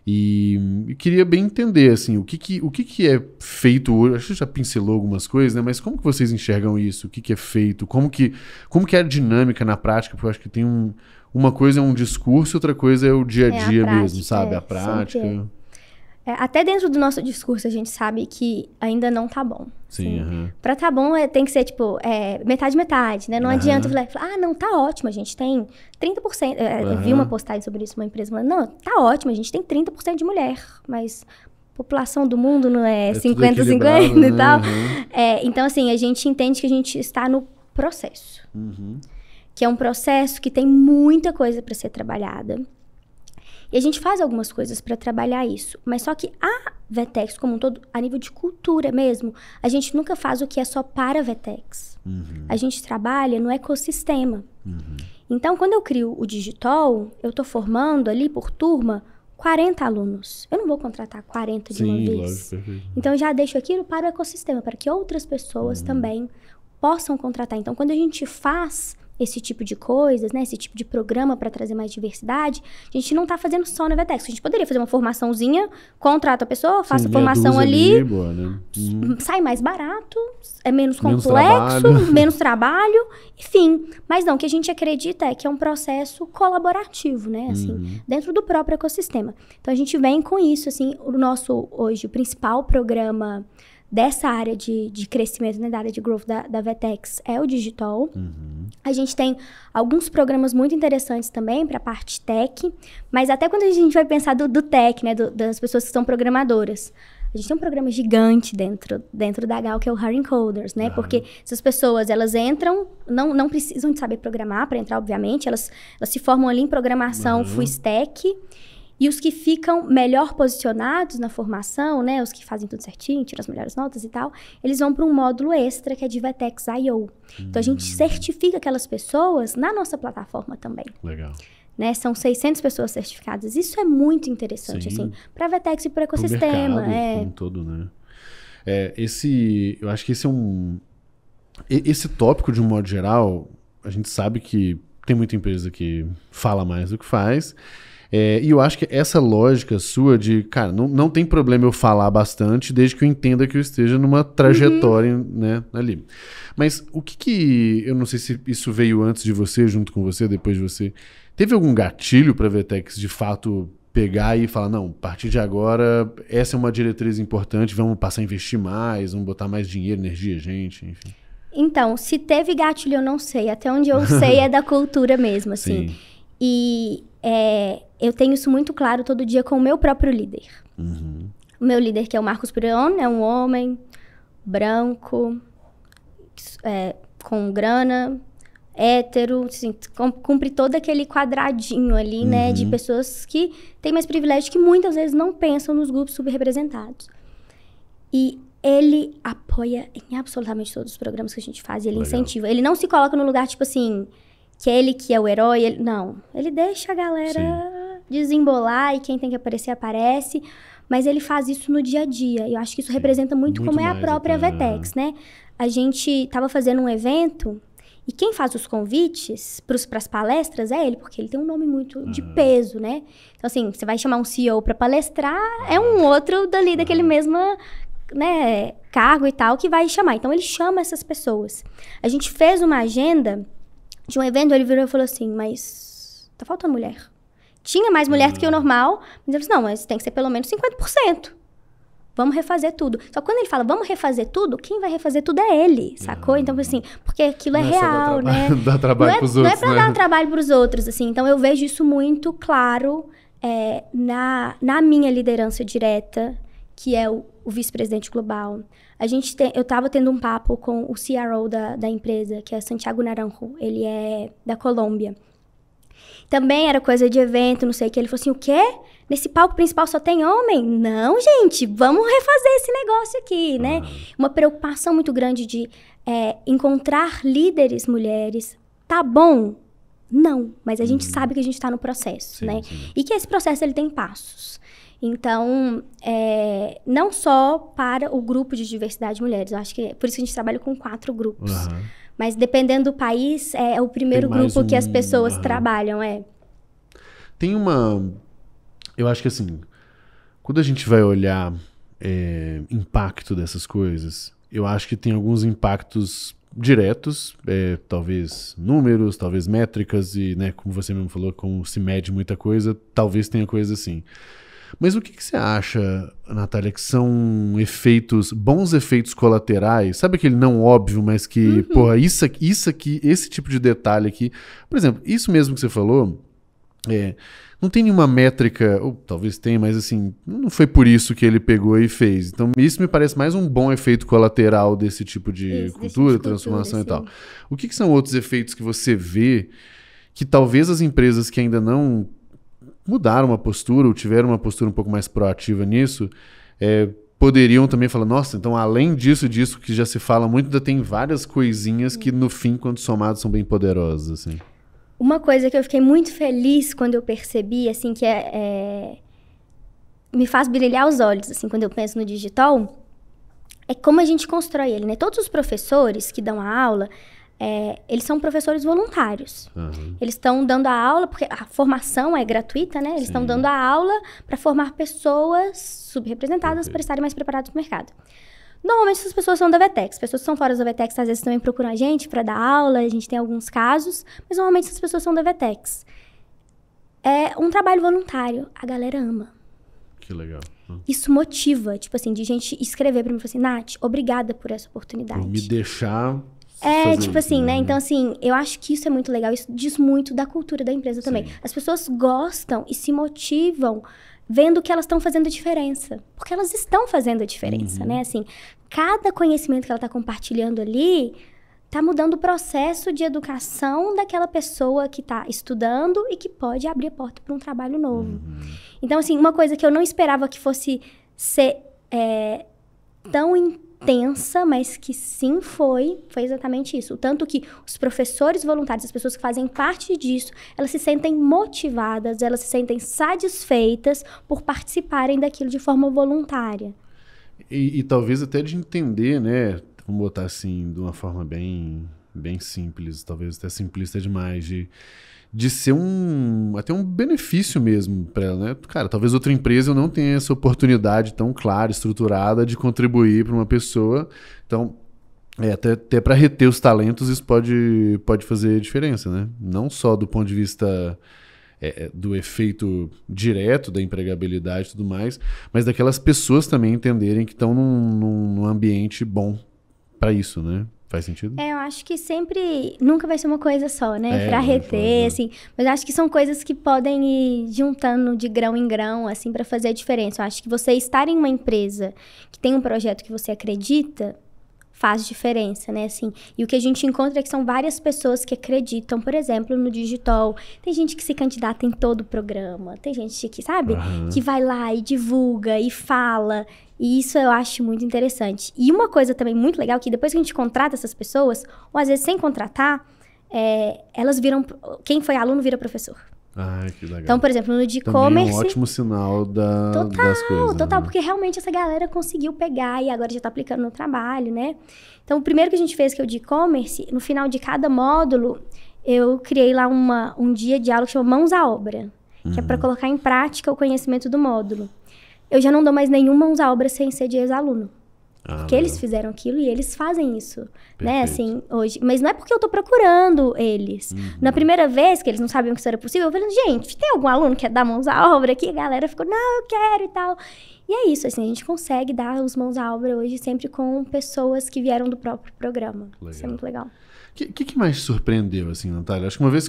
E queria bem entender assim, o que, que, o que, que é feito hoje. Acho que já pincelou algumas coisas, né? Mas como que vocês enxergam isso? O que, que é feito? Como que, como que é a dinâmica na prática? Porque eu acho que tem um. Uma coisa é um discurso, outra coisa é o dia a dia é a prática, mesmo, sabe? A é, prática. Sempre. É. É, até dentro do nosso discurso a gente sabe que ainda não tá bom. Sim. Uhum. Pra tá bom é, tem que ser, tipo, é, metade, metade, né? Não uhum. adianta falar, ah, não, tá ótimo, a gente tem 30%. É, uhum. Eu vi uma postagem sobre isso, uma empresa falando, não, tá ótimo, a gente tem 30% de mulher, mas população do mundo não é 50-50 é né? e tal. É, então, assim, a gente entende que a gente está no processo. Uhum. Que é um processo que tem muita coisa para ser trabalhada e a gente faz algumas coisas para trabalhar isso. Mas só que a Vetex, como um todo, a nível de cultura mesmo, a gente nunca faz o que é só para a Vetex. Uhum. A gente trabalha no ecossistema. Uhum. Então, quando eu crio o digital, eu estou formando ali por turma 40 alunos. Eu não vou contratar 40 de Sim, uma vez. Lógico, então, eu já deixo aquilo para o ecossistema, para que outras pessoas uhum. também possam contratar. Então, quando a gente faz esse tipo de coisas, né? Esse tipo de programa para trazer mais diversidade. A gente não está fazendo só no Vetex. A gente poderia fazer uma formaçãozinha, contrata a pessoa, faça a formação ali, ali boa, né? hum. Uhum. sai mais barato, é menos, menos complexo, trabalho. menos trabalho, enfim. Mas não, o que a gente acredita é que é um processo colaborativo, né? Assim, uhum. dentro do próprio ecossistema. Então a gente vem com isso, assim, o nosso hoje o principal programa dessa área de, de crescimento, né, da área de growth da, da Vetex é o digital. Uhum. A gente tem alguns programas muito interessantes também para a parte tech, mas até quando a gente vai pensar do, do tech, né, do, das pessoas que são programadoras. A gente tem um programa gigante dentro, dentro da HAL, que é o Hiring Coders, né? Uhum. Porque essas pessoas, elas entram, não, não precisam de saber programar para entrar, obviamente. Elas, elas se formam ali em programação uhum. full stack e os que ficam melhor posicionados na formação, né, os que fazem tudo certinho, tiram as melhores notas e tal, eles vão para um módulo extra que é de Vetex IO. Então a gente hum. certifica aquelas pessoas na nossa plataforma também. Legal. Né? São 600 pessoas certificadas. Isso é muito interessante, Sim. assim, para Vetex e para o ecossistema. Mercado, é. Como um todo, né? É, esse, eu acho que esse é um, esse tópico de um modo geral, a gente sabe que tem muita empresa que fala mais do que faz é, e eu acho que essa lógica sua de, cara, não, não tem problema eu falar bastante desde que eu entenda que eu esteja numa trajetória uhum. né, ali. Mas o que que. Eu não sei se isso veio antes de você, junto com você, depois de você. Teve algum gatilho para a Vetex de fato pegar e falar: não, a partir de agora, essa é uma diretriz importante, vamos passar a investir mais, vamos botar mais dinheiro, energia, gente, enfim. Então, se teve gatilho, eu não sei. Até onde eu sei é da cultura mesmo, assim. Sim. E é, eu tenho isso muito claro todo dia com o meu próprio líder. Uhum. O meu líder, que é o Marcos Prion, é um homem branco, é, com grana, hétero, assim, cumpre todo aquele quadradinho ali, uhum. né, de uhum. pessoas que têm mais privilégio que muitas vezes não pensam nos grupos subrepresentados. E ele apoia em absolutamente todos os programas que a gente faz, ele Legal. incentiva. Ele não se coloca no lugar tipo assim, que é ele que é o herói. Ele... Não, ele deixa a galera Sim. desembolar e quem tem que aparecer aparece. Mas ele faz isso no dia a dia. E eu acho que isso Sim. representa muito, muito como é a própria até... Então, Vetex, né? A gente estava fazendo um evento e quem faz os convites para as palestras é ele, porque ele tem um nome muito uhum. de peso, né? Então, assim, você vai chamar um CEO para palestrar, é um uhum. outro dali, uhum. daquele mesmo né, cargo e tal, que vai chamar. Então, ele chama essas pessoas. A gente fez uma agenda de um evento, ele virou e falou assim, mas tá faltando mulher. Tinha mais mulher uhum. do que o uhum. normal, mas ele falou, assim, não, mas tem que ser pelo menos 50%. Vamos refazer tudo. Só que quando ele fala, vamos refazer tudo, quem vai refazer tudo é ele, sacou? Uhum. Então, assim, porque aquilo é, é real, dá né? dá trabalho não é, pros não é outros, Não é pra né? dar trabalho pros outros, assim. Então, eu vejo isso muito claro é, na, na minha liderança direta, que é o, o vice-presidente global, a gente tem, eu estava tendo um papo com o CRO da, da empresa, que é Santiago Naranjo. Ele é da Colômbia. Também era coisa de evento, não sei o que. Ele falou assim: o quê? Nesse palco principal só tem homem? Não, gente, vamos refazer esse negócio aqui, né? Ah. Uma preocupação muito grande de é, encontrar líderes mulheres. Tá bom? Não, mas a gente uhum. sabe que a gente está no processo, sim, né? Sim. E que esse processo ele tem passos. Então, é, não só para o grupo de diversidade de mulheres, eu acho que é por isso que a gente trabalha com quatro grupos. Uhum. Mas dependendo do país, é, é o primeiro grupo um... que as pessoas uhum. trabalham, é. Tem uma. Eu acho que assim, quando a gente vai olhar é, impacto dessas coisas, eu acho que tem alguns impactos diretos, é, talvez números, talvez métricas, e né, como você mesmo falou, como se mede muita coisa, talvez tenha coisa assim. Mas o que, que, você acha, Natália, que são efeitos, bons efeitos colaterais? Sabe aquele não óbvio, mas que, uhum. porra, isso, isso aqui, esse tipo de detalhe aqui. Por exemplo, isso mesmo que você falou, é, não tem nenhuma métrica, ou talvez tenha, mas assim, não foi por isso que ele pegou e fez. Então, isso me parece mais um bom efeito colateral desse tipo de isso, tipo cultura, de transformação cultura, e tal. O que, que são outros efeitos que você vê? que talvez as empresas que ainda não mudaram uma postura ou tiveram uma postura um pouco mais proativa nisso, é, poderiam também falar, nossa, então além disso, disso que já se fala muito, ainda tem várias coisinhas que no fim, quando somados, são bem poderosas, assim. Uma coisa que eu fiquei muito feliz quando eu percebi, assim, que é, é... me faz brilhar os olhos, assim, quando eu penso no digital, é como a gente constrói ele, né? Todos os professores que dão a aula, é, eles são professores voluntários. Uhum. Eles estão dando a aula, porque a formação é gratuita, né? Eles estão dando a aula para formar pessoas subrepresentadas okay. para estarem mais preparados para o mercado. Normalmente essas pessoas são da Vetex. Pessoas que são fora da Vetex às vezes também procuram a gente para dar aula, a gente tem alguns casos, mas normalmente essas pessoas são da Vetex. É um trabalho voluntário, a galera ama. Que legal. Hum. Isso motiva, tipo assim, de gente escrever para mim e falar assim, Nath, obrigada por essa oportunidade. Por me deixar é, tipo assim, né? Uhum. Então, assim, eu acho que isso é muito legal. Isso diz muito da cultura da empresa também. Sim. As pessoas gostam e se motivam vendo que elas estão fazendo a diferença. Porque elas estão fazendo a diferença, uhum. né? Assim, cada conhecimento que ela está compartilhando ali está mudando o processo de educação daquela pessoa que está estudando e que pode abrir a porta para um trabalho novo. Uhum. Então, assim, uma coisa que eu não esperava que fosse ser é, tão intensa tensa, mas que sim foi, foi exatamente isso. Tanto que os professores voluntários, as pessoas que fazem parte disso, elas se sentem motivadas, elas se sentem satisfeitas por participarem daquilo de forma voluntária. E, e talvez até de entender, né? Vamos botar assim, de uma forma bem, bem simples, talvez até simplista demais, de de ser um até um benefício mesmo para ela, né? Cara, talvez outra empresa não tenha essa oportunidade tão clara, estruturada de contribuir para uma pessoa. Então, é, até, até para reter os talentos isso pode, pode fazer diferença, né? Não só do ponto de vista é, é do efeito direto da empregabilidade e tudo mais, mas daquelas pessoas também entenderem que estão num, num ambiente bom para isso, né? Faz sentido? É, eu acho que sempre. Nunca vai ser uma coisa só, né? É, pra reter, assim. Mas acho que são coisas que podem ir juntando de grão em grão, assim, para fazer a diferença. Eu acho que você estar em uma empresa que tem um projeto que você acredita, faz diferença, né? Assim, e o que a gente encontra é que são várias pessoas que acreditam, por exemplo, no digital. Tem gente que se candidata em todo o programa, tem gente que, sabe, uhum. que vai lá e divulga e fala. E isso eu acho muito interessante. E uma coisa também muito legal que depois que a gente contrata essas pessoas, ou às vezes sem contratar, é, elas viram. Quem foi aluno vira professor. Ai, que legal. Então, por exemplo, no de e-commerce. É um ótimo sinal da, total, das coisas. Né? Total, né? porque realmente essa galera conseguiu pegar e agora já está aplicando no trabalho, né? Então, o primeiro que a gente fez, que é o de e-commerce, no final de cada módulo, eu criei lá uma, um dia de aula que chama Mãos à Obra, uhum. que é para uhum. colocar em prática o conhecimento do módulo. Eu já não dou mais nenhum mãos à obra sem ser de ex-aluno. Ah, porque eles fizeram aquilo e eles fazem isso, né, Perfeito. né? Assim, hoje. Mas não é porque eu tô procurando eles. Uhum. Na primeira vez que eles não sabiam que isso era possível, eu falei, gente, tem algum aluno que quer dar mãos à obra aqui? A galera ficou, não, eu quero e tal. E é isso, assim, a gente consegue dar os mãos à obra hoje sempre com pessoas que vieram do próprio programa. Legal. Isso é muito legal. O que, que, que mais surpreendeu, assim, Natália? Acho que uma vez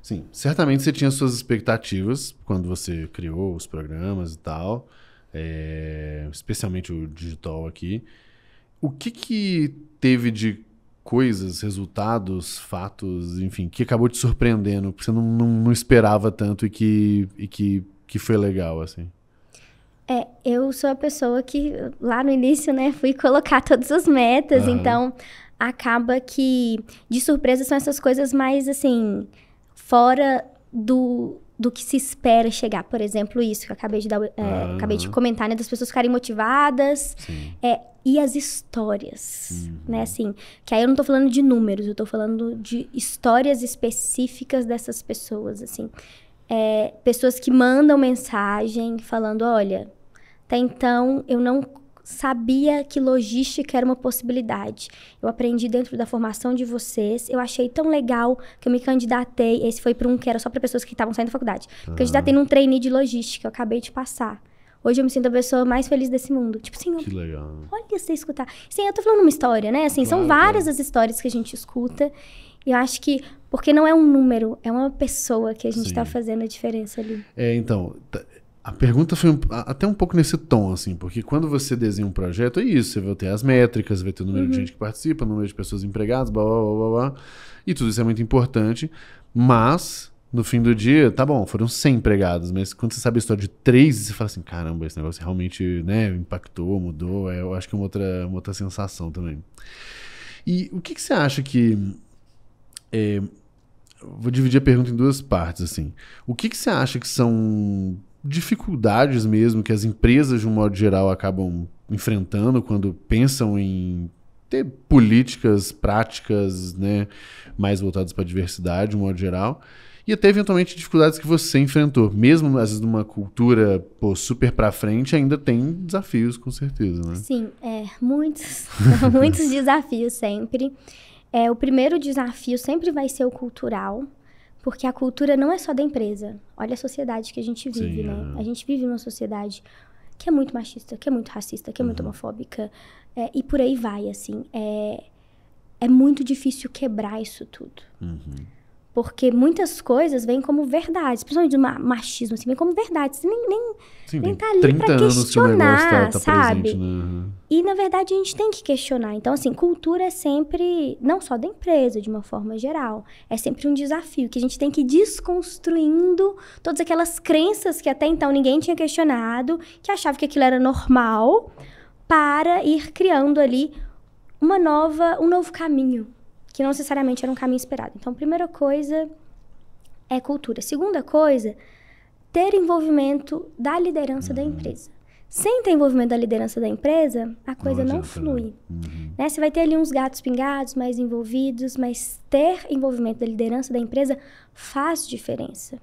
Sim, certamente você tinha suas expectativas quando você criou os programas e tal é, especialmente o digital aqui. O que, que teve de coisas, resultados, fatos, enfim, que acabou te surpreendendo, que você não, não, não esperava tanto e que, e que, que foi legal, assim? É, eu sou a pessoa que lá no início, né, fui colocar todas as metas, uhum. então acaba que de surpresa são essas coisas mais assim fora do do que se espera chegar. Por exemplo, isso que eu acabei de, dar, é, ah. acabei de comentar, né? Das pessoas ficarem motivadas. É, e as histórias, uhum. né? Assim, que aí eu não tô falando de números, eu tô falando de histórias específicas dessas pessoas, assim. É, pessoas que mandam mensagem falando, olha, até então eu não sabia que logística era uma possibilidade. Eu aprendi dentro da formação de vocês, eu achei tão legal que eu me candidatei. Esse foi para um que era só para pessoas que estavam saindo da faculdade. Uhum. Me ah. candidatei num trainee de logística, eu acabei de passar. Hoje eu me sinto a pessoa mais feliz desse mundo. Tipo assim, que legal. olha você escutar. Sim, eu tô falando uma história, né? Assim, claro, são várias as histórias que a gente escuta. E eu acho que, porque não é um número, é uma pessoa que a gente está fazendo a diferença ali. É, então, a pergunta foi até um pouco nesse tom, assim, porque quando você desenha um projeto, é isso, você vai ter as métricas, vai ter o número uhum. de gente que participa, o número de pessoas empregadas, blá, blá, blá, blá, blá. E tudo isso é muito importante, mas, no fim do dia, tá bom, foram 100 empregados, mas quando você sabe a história de três, você fala assim, caramba, esse negócio realmente, né, impactou, mudou, é, eu acho que é uma outra, uma outra sensação também. E o que, que você acha que... É, vou dividir a pergunta em duas partes, assim. O que, que você acha que são dificuldades mesmo que as empresas, de um modo geral, acabam enfrentando quando pensam em ter políticas, práticas né, mais voltadas para a diversidade, de um modo geral. E até eventualmente dificuldades que você enfrentou. Mesmo às vezes numa cultura pô, super para frente, ainda tem desafios, com certeza, né? Sim, é, muitos, muitos desafios sempre. É, o primeiro desafio sempre vai ser o cultural. Porque a cultura não é só da empresa. Olha a sociedade que a gente vive, Sim, né? É. A gente vive numa sociedade que é muito machista, que é muito racista, que é uhum. muito homofóbica. É, e por aí vai, assim. É, é muito difícil quebrar isso tudo. Uhum. Porque muitas coisas vêm como verdades, principalmente do machismo, assim, vem como verdades. Você nem, nem, Sim, nem tá ali pra tá questionar, que tá, tá sabe? Presente, né? E, na verdade, a gente tem que questionar. Então, assim, cultura é sempre, não só da empresa, de uma forma geral, é sempre um desafio que a gente tem que ir desconstruindo todas aquelas crenças que até então ninguém tinha questionado, que achava que aquilo era normal, para ir criando ali uma nova, um novo caminho, que não necessariamente era um caminho esperado. Então, primeira coisa é cultura. Segunda coisa, ter envolvimento da liderança uhum. da empresa. Sem ter envolvimento da liderança da empresa, a coisa não, não flui. Uhum. Né? Você vai ter ali uns gatos pingados, mais envolvidos, mas ter envolvimento da liderança da empresa faz diferença.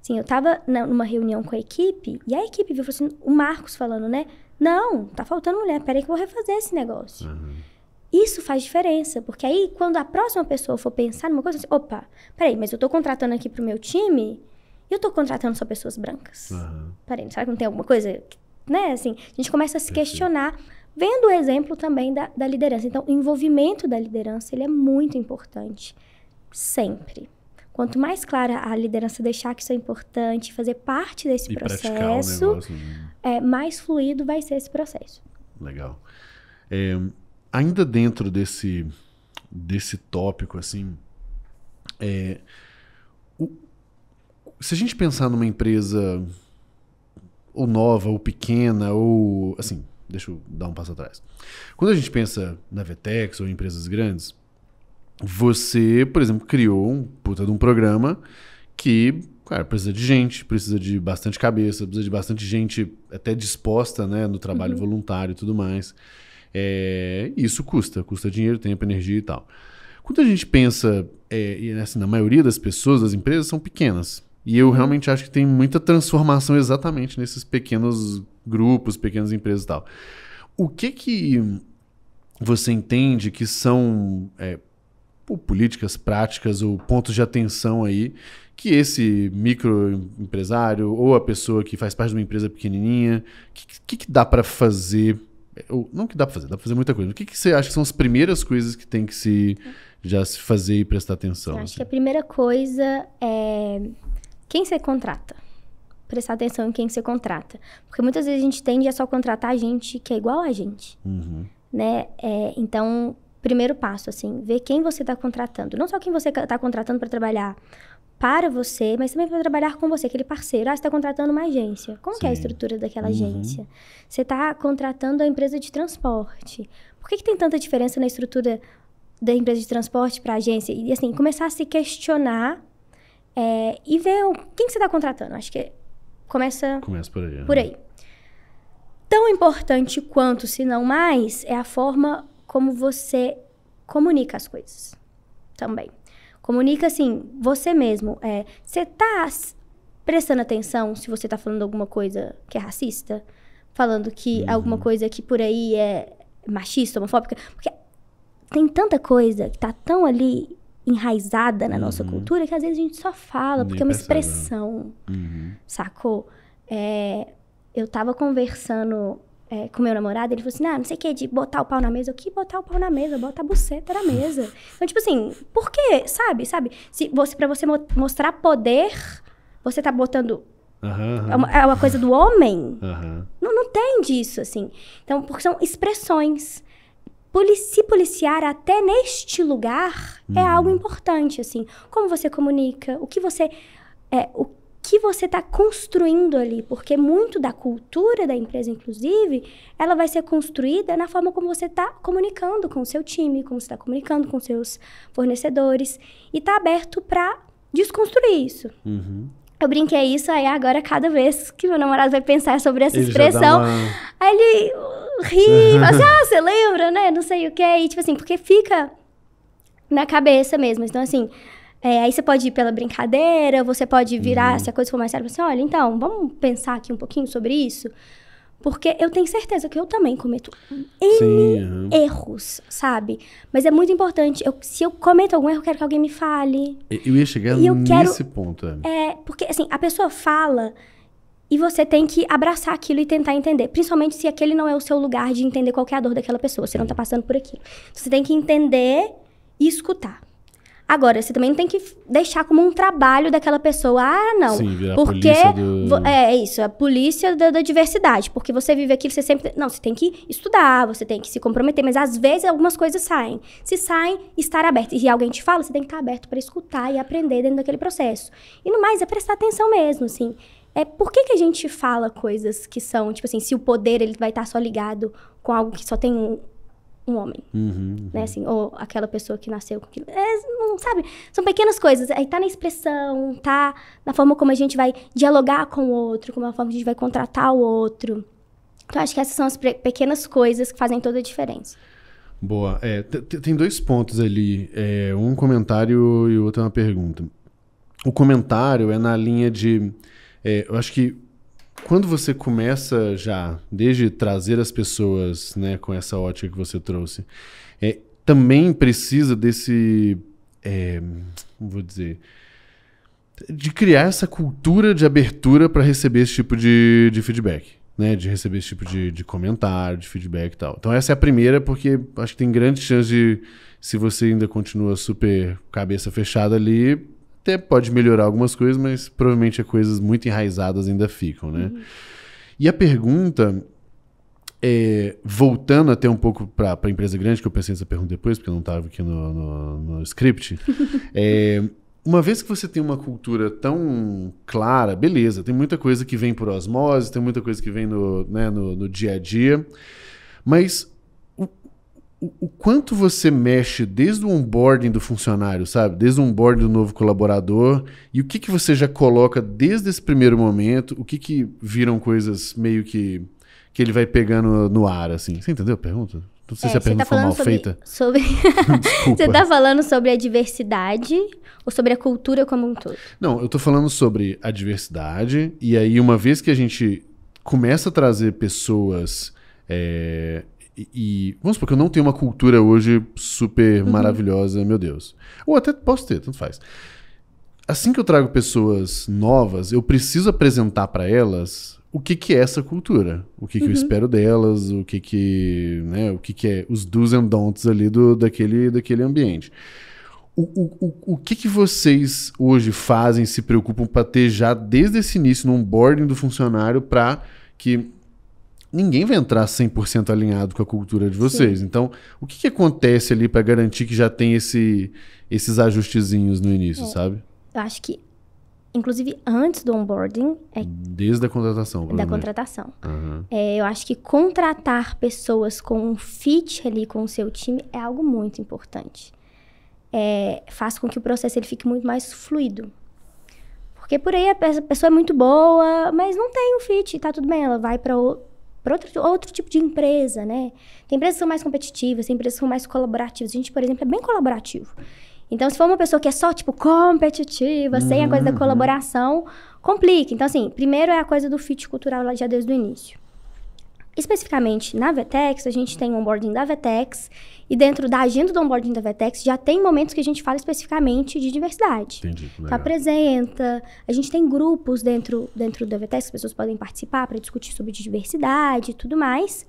Sim, eu estava numa reunião com a equipe e a equipe viu assim, o Marcos falando, né? Não, tá faltando mulher, peraí que eu vou refazer esse negócio. Uhum. Isso faz diferença, porque aí quando a próxima pessoa for pensar numa coisa, assim, opa, peraí, mas eu estou contratando aqui para o meu time, eu estou contratando só pessoas brancas. Uhum. Peraí, será que não tem alguma coisa? Né, assim, a gente começa a se questionar, vendo o exemplo também da, da liderança. Então, o envolvimento da liderança, ele é muito importante, sempre. Quanto mais clara a liderança deixar que isso é importante, fazer parte desse e processo, né? é, mais fluido vai ser esse processo. Legal. É, ainda dentro desse, desse tópico, assim, é, o, se a gente pensar numa empresa ou nova, ou pequena, ou assim, deixa eu dar um passo atrás. Quando a gente pensa na Vetex ou em empresas grandes, você, por exemplo, criou um puta de um programa que, cara, precisa de gente, precisa de bastante cabeça, precisa de bastante gente até disposta, né, no trabalho uhum. voluntário e tudo mais. É, isso custa, custa dinheiro, tempo, energia e tal. Quando a gente pensa, é, e assim, na maioria das pessoas, das empresas, são pequenas. E eu uhum. realmente acho que tem muita transformação exatamente nesses pequenos grupos, pequenas empresas e tal. O que que você entende que são é, políticas, práticas ou pontos de atenção aí que esse microempresário ou a pessoa que faz parte de uma empresa pequenininha, o que, que, que dá para fazer não que dá pra fazer, dá pra fazer muita coisa. O que, que você acha que são as primeiras coisas que tem que se já se fazer e prestar atenção? Eu acho assim? que a primeira coisa é quem você contrata. Prestar atenção em quem você contrata. Porque muitas vezes a gente tende a só contratar gente que é igual a gente. Uhum. Né? É, então, primeiro passo, assim, ver quem você está contratando. Não só quem você está contratando para trabalhar para você, mas também para trabalhar com você, aquele parceiro. Ah, você está contratando uma agência. Como é a estrutura daquela uhum. agência? Você está contratando a empresa de transporte. Por que, que tem tanta diferença na estrutura da empresa de transporte para a agência? E assim, começar a se questionar é, e ver o, quem que você está contratando. Acho que começa, começa por aí. Né? Por aí. Tão importante quanto, se não mais, é a forma como você comunica as coisas também. Comunica assim, você mesmo. É, você tá prestando atenção se você tá falando alguma coisa que é racista? Falando que uhum. alguma coisa que por aí é machista, homofóbica? Porque tem tanta coisa que tá tão ali enraizada na nossa uhum. cultura que às vezes a gente só fala, porque Nem é uma né? expressão, uhum. sacou? É, eu tava conversando é, com meu namorado, ele falou assim, ah, não sei o que, de botar o pau na mesa. Eu, que botar o pau na mesa? Bota a buceta na mesa. Então, tipo assim, por quê? Sabe, sabe? Se você, pra você mo mostrar poder, você tá botando... Uhum, uhum. É, uma, é uma coisa do homem. Uhum. Não, não tem disso, assim. Então, porque são expressões. Poli se policiar até neste lugar é uhum. algo importante, assim. Como você comunica, o que você... É, o que você está construindo ali, porque muito da cultura da empresa, inclusive, ela vai ser construída na forma como você está comunicando com o seu time, como você está comunicando com seus fornecedores, e está aberto para desconstruir isso. Uhum. Eu brinquei isso, aí agora cada vez que meu namorado vai pensar sobre essa ele expressão, uma... aí ele ri, mas, assim, ah, você lembra, né? Não sei o que, e tipo assim, porque fica na cabeça mesmo. Então, assim, é, aí você pode ir pela brincadeira, você pode virar, uhum. se a coisa for mais séria, você assim, olha, então, vamos pensar aqui um pouquinho sobre isso? Porque eu tenho certeza que eu também cometo Sim, uhum. erros, sabe? Mas é muito importante. Eu, se eu cometo algum erro, eu quero que alguém me fale. Eu ia chegar eu nesse quero, ponto. É. é. porque assim, a pessoa fala e você tem que abraçar aquilo e tentar entender. Principalmente se aquele não é o seu lugar de entender qual é a dor daquela pessoa. Você não tá passando por aquilo. Você tem que entender e escutar. Agora, você também tem que deixar como um trabalho daquela pessoa. Ah, não. Sim, porque polícia do... É, é isso, a é polícia da, da, diversidade. Porque você vive aqui, você sempre. Não, você tem que estudar, você tem que se comprometer, mas às vezes algumas coisas saem. Se saem, estar aberto. E alguém te fala, você tem que estar aberto para escutar e aprender dentro daquele processo. E no mais, é prestar atenção mesmo, assim. É por que, que a gente fala coisas que são, tipo assim, se o poder ele vai estar só ligado com algo que só tem um, um homem, uhum, né, uhum. assim, ou aquela pessoa que nasceu com aquilo, é, não sabe, são pequenas coisas, aí tá na expressão, tá na forma como a gente vai dialogar com o outro, como a forma que a gente vai contratar o outro, então acho que essas são as pequenas coisas que fazem toda a diferença. Boa, é, tem dois pontos ali, é, um comentário e outro é uma pergunta. O comentário é na linha de, é, eu acho que quando você começa já, desde trazer as pessoas né, com essa ótica que você trouxe, é, também precisa desse. É, como vou dizer? De criar essa cultura de abertura para receber esse tipo de, de feedback. Né, de receber esse tipo de, de comentário, de feedback e tal. Então, essa é a primeira, porque acho que tem grande chance de, se você ainda continua super cabeça fechada ali, até pode melhorar algumas coisas, mas provavelmente as coisas muito enraizadas ainda ficam, né? Uhum. E a pergunta, é, voltando até um pouco para a empresa grande, que eu pensei nessa pergunta depois, porque eu não estava aqui no, no, no script, é, uma vez que você tem uma cultura tão clara, beleza, tem muita coisa que vem por osmose, tem muita coisa que vem no, né, no, no dia a dia, mas o quanto você mexe desde o onboarding do funcionário, sabe? Desde o onboarding do novo colaborador e o que, que você já coloca desde esse primeiro momento, o que, que viram coisas meio que que ele vai pegando no ar, assim. Você entendeu a pergunta? Não sei é, se a tá pergunta tá foi mal sobre, feita. Sobre... você está falando sobre a diversidade ou sobre a cultura como um todo? Não, eu estou falando sobre a diversidade e aí uma vez que a gente começa a trazer pessoas... É e, vamos supor que eu não tenho uma cultura hoje super uhum. maravilhosa, meu Deus. Ou até posso ter, tanto faz. Assim que eu trago pessoas novas, eu preciso apresentar para elas o que, que é essa cultura, o que, que uhum. eu espero delas, o que que, né, o que que é os do's and don'ts ali do, daquele, daquele ambiente. O, o, o, o que, que vocês hoje fazem, se preocupam para ter já desde esse início no onboarding do funcionário para que ninguém vai entrar 100% alinhado com a cultura de vocês. Sim. Então, o que, que acontece ali para garantir que já tem esse, esses ajustezinhos no início, é, sabe? Eu acho que, inclusive, antes do onboarding... É Desde a contratação, Da contratação. Uhum. É, eu acho que contratar pessoas com um fit ali com o seu time é algo muito importante. É, faz com que o processo ele fique muito mais fluido. Porque por aí a pessoa é muito boa, mas não tem um fit, tá tudo bem, ela vai para outro para outro, outro tipo de empresa, né? Tem empresas que são mais competitivas, tem empresas que são mais colaborativas. A gente, por exemplo, é bem colaborativo. Então, se for uma pessoa que é só, tipo, competitiva, uhum. sem a coisa da uhum. colaboração, complica. Então, assim, primeiro é a coisa do fit cultural lá já desde o início especificamente na Vetex, a gente tem o onboarding da Vetex, e dentro da agenda do onboarding da Vetex já tem momentos que a gente fala especificamente de diversidade. Entendi. Tá legal. apresenta, a gente tem grupos dentro, dentro da Vetex, que as pessoas podem participar para discutir sobre diversidade e tudo mais.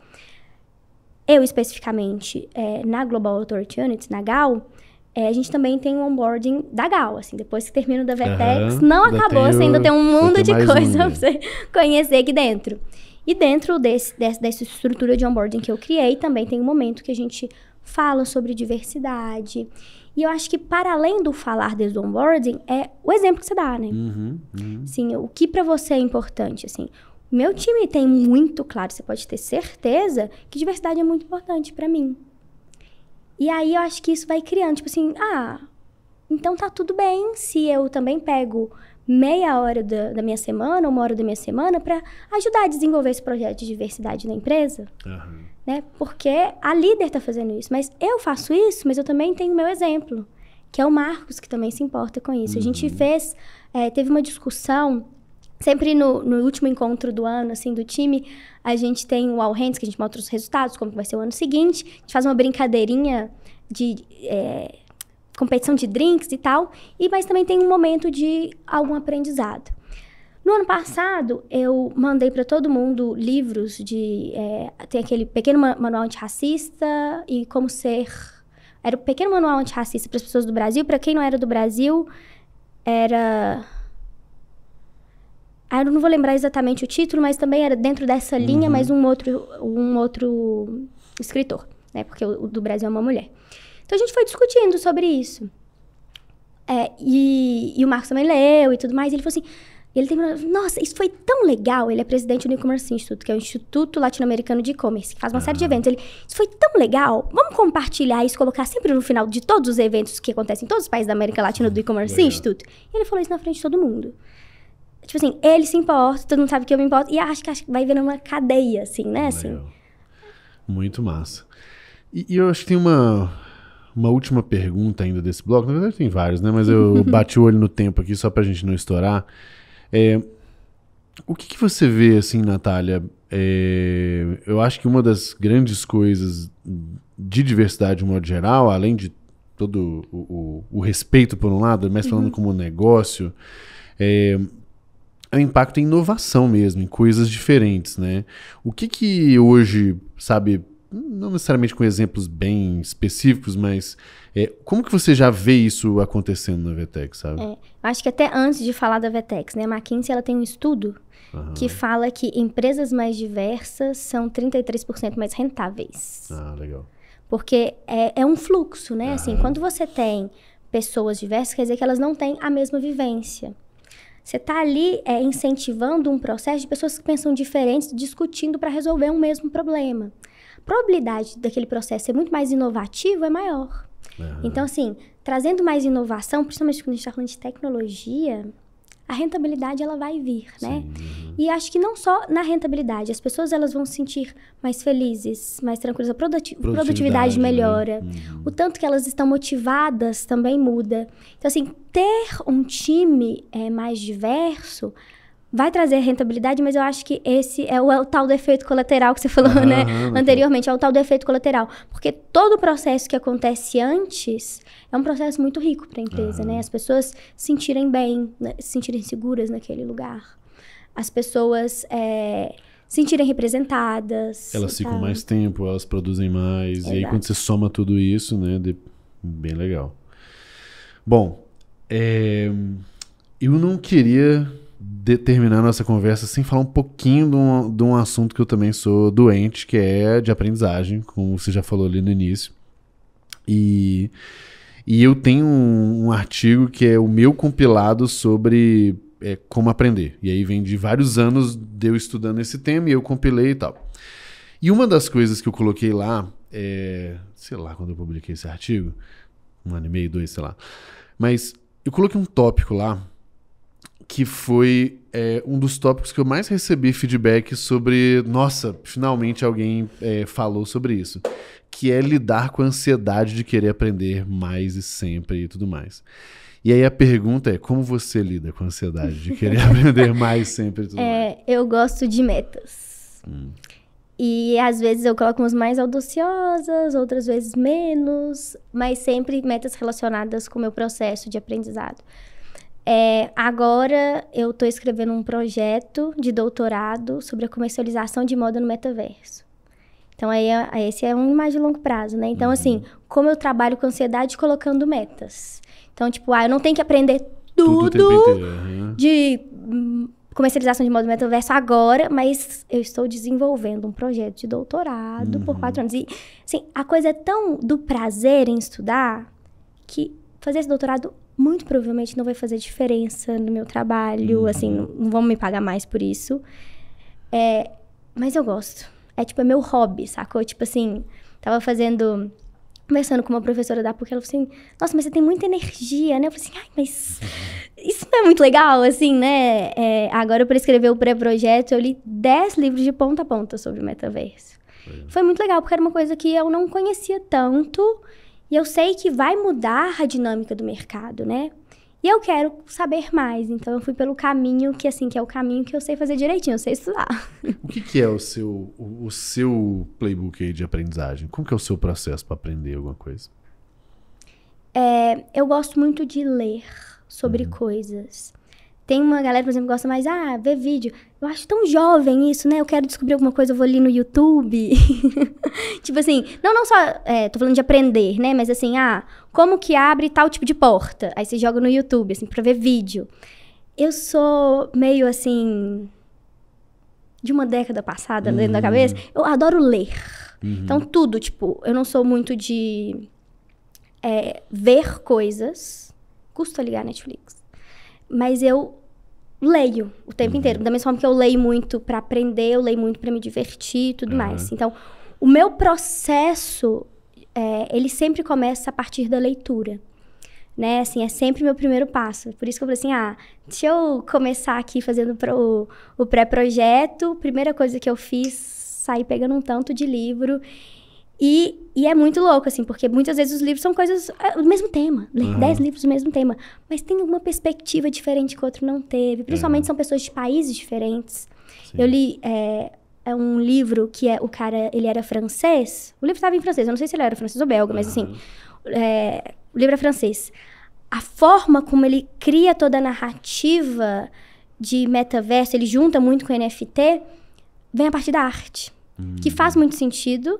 Eu, especificamente, é, na Global Authority Unit, na GAL, é, a gente também tem o onboarding da GAL, assim, depois que termina o da Vetex, uhum, não acabou, tenho, você ainda tem um mundo de coisa um... pra você conhecer aqui dentro. E dentro desse, desse, dessa estrutura de onboarding que eu criei, também tem um momento que a gente fala sobre diversidade. E eu acho que para além do falar desde o onboarding, é o exemplo que você dá, né? Uhum, uhum. Sim, o que para você é importante, assim. Meu time tem muito claro, você pode ter certeza que diversidade é muito importante para mim. E aí eu acho que isso vai criando, tipo assim, ah, então tá tudo bem se eu também pego meia hora da, da minha semana, uma hora da minha semana, para ajudar a desenvolver esse projeto de diversidade na empresa. Uhum. Né? Porque a líder está fazendo isso. Mas eu faço isso, mas eu também tenho o meu exemplo, que é o Marcos, que também se importa com isso. Uhum. A gente uhum. fez, é, teve uma discussão Sempre no, no, último encontro do ano, assim, do time, a gente tem o All Hands, que a gente mostra os resultados, como vai ser o ano seguinte. A gente faz uma brincadeirinha de é, competição de drinks e tal, e mas também tem um momento de algum aprendizado. No ano passado, eu mandei para todo mundo livros de. É, tem aquele pequeno manual antirracista e como ser. Era o pequeno manual antirracista para as pessoas do Brasil. Para quem não era do Brasil, era. Ah, eu não vou lembrar exatamente o título, mas também era dentro dessa linha, uhum. mas um outro, um outro escritor, né? Porque o, o do Brasil é uma mulher. Então a gente foi discutindo sobre isso. É, e, e, o Marcos também leu e tudo mais. E ele falou assim. Ele tem nossa, isso foi tão legal. Ele é presidente do E-Commerce Institute, que é o Instituto Latino-Americano de E-Commerce, que faz uma ah. série de ah. eventos. Ele, isso foi tão legal. Vamos compartilhar isso, colocar sempre no final de todos os eventos que acontecem em todos os países da América Latina do E-Commerce Institute. E ele falou isso na frente de todo mundo. Tipo assim, ele se importa, todo mundo sabe que eu me importo. E acho que, acho que vai virando uma cadeia, assim, né? Assim. Muito massa. E, e eu acho que tem uma uma última pergunta ainda desse bloco. Na verdade, tem vários, né? Mas eu bati o olho no tempo aqui só pra gente não estourar. É, o que, que, você vê, assim, Natália? É, eu acho que uma das grandes coisas de diversidade, de modo geral, além de todo o, o, o respeito, por um lado, mas falando uhum. como negócio, é, é o impacto em inovação mesmo, em coisas diferentes, né? O que que hoje, sabe, não necessariamente com exemplos bem específicos, mas é, como que você já vê isso acontecendo na Vetex, sabe? É, acho que até antes de falar da Vetex, né? A McKinsey ela tem um estudo Aham. que fala que empresas mais diversas são 33% mais rentáveis. Ah, legal. Porque é, é um fluxo, né? Assim, Aham. Assim, quando você tem pessoas diversas, quer dizer que elas não têm a mesma vivência. Você está ali é, incentivando um processo de pessoas que pensam diferentes, discutindo para resolver um mesmo problema probabilidade daquele processo ser muito mais inovativo é maior. Uhum. Então, assim, trazendo mais inovação, principalmente quando a gente está falando de tecnologia, a rentabilidade ela vai vir, né? Sim. E acho que não só na rentabilidade, as pessoas elas vão se sentir mais felizes, mais tranquilas, a produti produtividade, produtividade, né? melhora, né? uhum. o tanto que elas estão motivadas também muda. Então assim, ter um time é, mais diverso vai trazer rentabilidade, mas eu acho que esse é o, é o tal do efeito colateral que você falou, né? Anteriormente, é o tal do efeito colateral. Porque todo o processo que acontece antes é um processo muito rico para a empresa, né? As pessoas se sentirem bem, né, se sentirem seguras naquele lugar. As pessoas. É, se sentirem representadas. Elas ficam mais tempo, elas produzem mais. Exato. E aí, quando você soma tudo isso, né? De... Bem legal. Bom, é... eu não queria determinando essa conversa sem falar um pouquinho de um, de um assunto que eu também sou doente, que é de aprendizagem, como você já falou ali no início. E, e eu tenho um, um artigo que é o meu compilado sobre é, como aprender. E aí vem de vários anos de eu estudando esse tema e eu compilei e tal. E uma das coisas que eu coloquei lá, é, sei lá quando eu publiquei esse artigo, um ano e meio, dois, sei lá. Mas eu coloquei um tópico lá que foi é, um dos tópicos que eu mais recebi feedback sobre. Nossa, finalmente alguém é, falou sobre isso. Que é lidar com a ansiedade de querer aprender mais e sempre e tudo mais. E aí a pergunta é: como você lida com a ansiedade de querer aprender mais sempre e tudo é, mais? Eu gosto de metas. Hum. E às vezes eu coloco umas mais audaciosas, outras vezes menos, mas sempre metas relacionadas com o meu processo de aprendizado. É, agora eu estou escrevendo um projeto de doutorado sobre a comercialização de moda no metaverso. Então, aí, é, esse é um mais de longo prazo, né? Então, assim, uhum. assim, como eu trabalho com ansiedade colocando metas. Então, tipo, ah, eu não tenho que aprender tudo, tudo de hum, comercialização de moda no metaverso agora, mas eu estou desenvolvendo um projeto de doutorado uhum. por quatro uhum. anos. E, assim, a coisa é tão do prazer em estudar que fazer esse doutorado muito provavelmente não vai fazer diferença no meu trabalho, uhum. assim, não, vão me pagar mais por isso. É, mas eu gosto. É tipo, é meu hobby, sacou? Tipo assim, tava fazendo conversando com uma professora da PUC, ela falou assim: Nossa, mas você tem muita energia, né? Eu falei assim: Ai, mas isso não é muito legal, assim, né? É, agora, para escrever o pré-projeto, eu li 10 livros de ponta a ponta sobre o metaverso. É. Foi muito legal, porque era uma coisa que eu não conhecia tanto. E eu sei que vai mudar a dinâmica do mercado, né? E eu quero saber mais, então eu fui pelo caminho que assim, que é o caminho que eu sei fazer direitinho, eu sei estudar. O que, que é o seu o, o seu playbook aí de aprendizagem? Como que é o seu processo para aprender alguma coisa? É, eu gosto muito de ler sobre uhum. coisas. Tem uma galera, por exemplo, que gosta mais, ah, ver vídeo. Eu acho tão jovem isso, né? Eu quero descobrir alguma coisa, eu vou ali no YouTube. tipo assim, não, não só, é, tô falando de aprender, né? Mas assim, ah, como que abre tal tipo de porta? Aí você joga no YouTube, assim, pra ver vídeo. Eu sou meio assim. de uma década passada, uhum. dentro da uhum. cabeça. Eu adoro ler. Uhum. Então, tudo, tipo, eu não sou muito de. É, ver coisas. Custa ligar Netflix mas eu leio o tempo uhum. inteiro. Da mesma forma que eu leio muito para aprender, eu leio muito para me divertir e tudo uhum. mais. Então, o meu processo, é, ele sempre começa a partir da leitura. Né? Assim, é sempre meu primeiro passo. Por isso que eu falei assim, ah, deixa eu começar aqui fazendo o, o pré-projeto. Primeira coisa que eu fiz, sair pegando um tanto de livro e, e, é muito louco, assim, porque muitas vezes os livros são coisas. do é, o mesmo tema. Uhum. Dez livros do mesmo tema. Mas tem uma perspectiva diferente que o outro não teve. Principalmente é. são pessoas de países diferentes. Sim. Eu li. É, é, um livro que é, o cara. Ele era francês. O livro estava em francês. Eu não sei se ele era francês ou belga, uhum. mas assim. Uhum. É, o livro é francês. A forma como ele cria toda a narrativa de metaverso, ele junta muito com NFT, vem a partir da arte. Que uhum. faz muito sentido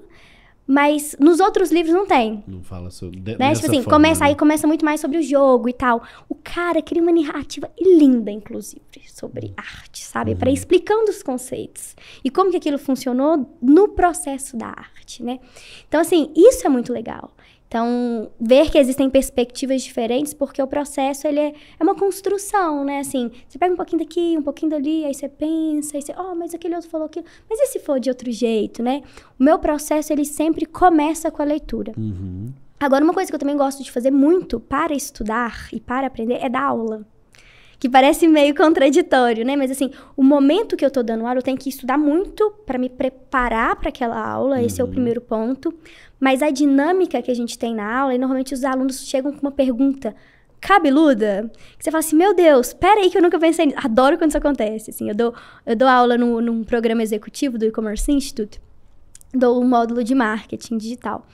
mas nos outros livros não tem. Não fala sobre. De, né? Tipo assim, forma, começa, né? aí começa muito mais sobre o jogo e tal. O cara cria uma narrativa linda, inclusive, sobre arte, sabe? Uhum. Para explicando os conceitos e como que aquilo funcionou no processo da arte, né? Então, assim, isso é muito legal. Então, ver que existem perspectivas diferentes, porque o processo ele é, é, uma construção, né? Assim, você pega um pouquinho daqui, um pouquinho dali, aí você pensa, aí você, oh, mas aquele outro falou aquilo, mas e se for de outro jeito, né? O meu processo ele sempre começa com a leitura. Uhum. Agora, uma coisa que eu também gosto de fazer muito para estudar e para aprender é dar aula. Que parece meio contraditório, né? Mas assim, o momento que eu tô dando aula, eu tenho que estudar muito para me preparar para aquela aula, uhum. esse é o uhum. primeiro ponto mas a dinâmica que a gente tem na aula, e normalmente os alunos chegam com uma pergunta cabeluda, que você fala assim, meu Deus, peraí que eu nunca pensei nisso. Adoro quando isso acontece, assim. Eu dou, eu dou aula no, num programa executivo do E-Commerce Institute, dou um módulo de marketing digital.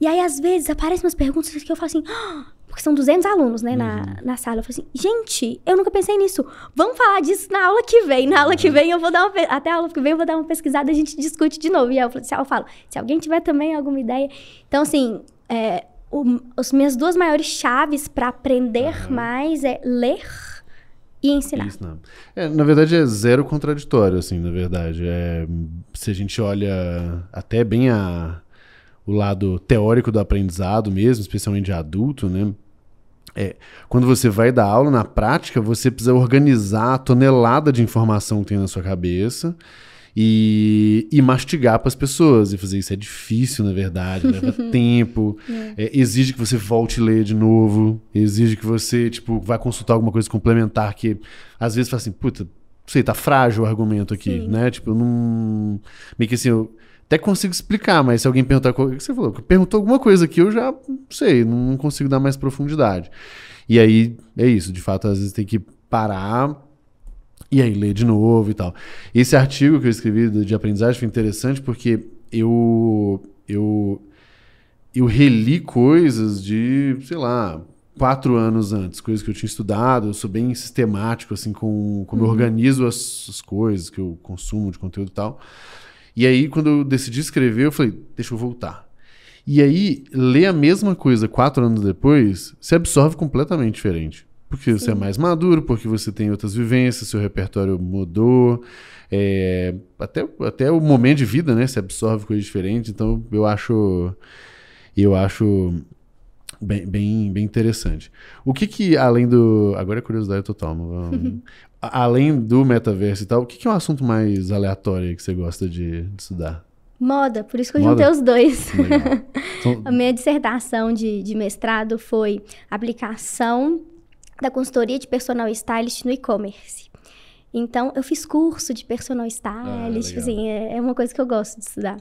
E aí, às vezes, aparecem umas perguntas que eu falo assim, ah, porque são 200 alunos, né, uhum. na, na sala. Eu falei assim, gente, eu nunca pensei nisso. Vamos falar disso na aula que vem. Na aula que uhum. vem eu vou dar uma... Até a aula que vem eu vou dar uma pesquisada, a gente discute de novo. E aí eu, eu falo, se alguém tiver também alguma ideia... Então, assim, é, o, as minhas duas maiores chaves para aprender uhum. mais é ler e ensinar. Isso, né? é, na verdade, é zero contraditório, assim, na verdade. É, se a gente olha até bem a o lado teórico do aprendizado mesmo, especialmente de adulto, né? É, quando você vai dar aula na prática, você precisa organizar a tonelada de informação que tem na sua cabeça e, e mastigar para as pessoas. E fazer isso é difícil, na verdade, leva tempo, é. É, exige que você volte a ler de novo, exige que você tipo, vá consultar alguma coisa complementar que às vezes fala assim, puta, sei, tá frágil o argumento aqui, Sim. né? Tipo, não. Meio que assim, eu até consigo explicar, mas se alguém perguntar. O que você falou? Perguntou alguma coisa que eu já não sei, não consigo dar mais profundidade. E aí é isso, de fato, às vezes tem que parar e aí ler de novo e tal. Esse artigo que eu escrevi de aprendizagem foi interessante porque eu. eu eu reli coisas de, sei lá, quatro anos antes, coisas que eu tinha estudado, eu sou bem sistemático, assim, com como uhum. eu organizo as, as, coisas que eu consumo de conteúdo e tal. E aí, quando eu decidi escrever, eu falei, deixa eu voltar. E aí, ler a mesma coisa quatro anos depois, se absorve completamente diferente. Porque Sim. você é mais maduro, porque você tem outras vivências, seu repertório mudou, é, até, até o momento de vida, né? Você absorve coisas diferentes. Então, eu acho. Eu acho Bem, bem, bem, interessante. O que que, além do... Agora é curiosidade total. Vamos... além do metaverso e tal, o que, que é um assunto mais aleatório que você gosta de, de estudar? Moda, por isso que eu Moda? juntei os dois. a minha dissertação de, de mestrado foi aplicação da consultoria de personal stylist no e-commerce. Então, eu fiz curso de personal ah, stylist, ah, assim, é, é, uma coisa que eu gosto de estudar.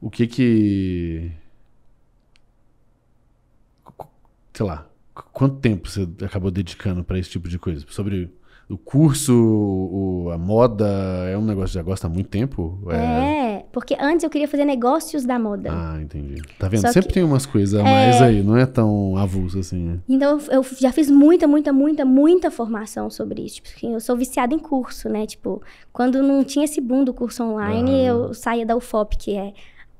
O que que... Sei lá, quanto tempo você acabou dedicando para esse tipo de coisa? Sobre o curso, o, a moda, é um negócio que já gosta há muito tempo. É... é... porque antes eu queria fazer negócios da moda. Ah, entendi. Tá vendo? Só Sempre que... tem umas coisas a mais é... aí, não é tão avulso assim. Né? Então eu já fiz muita, muita, muita, muita formação sobre isso. Tipo, assim, eu sou viciada em curso, né? Tipo, quando não tinha esse boom do curso online, ah. eu saía da UFOP, que é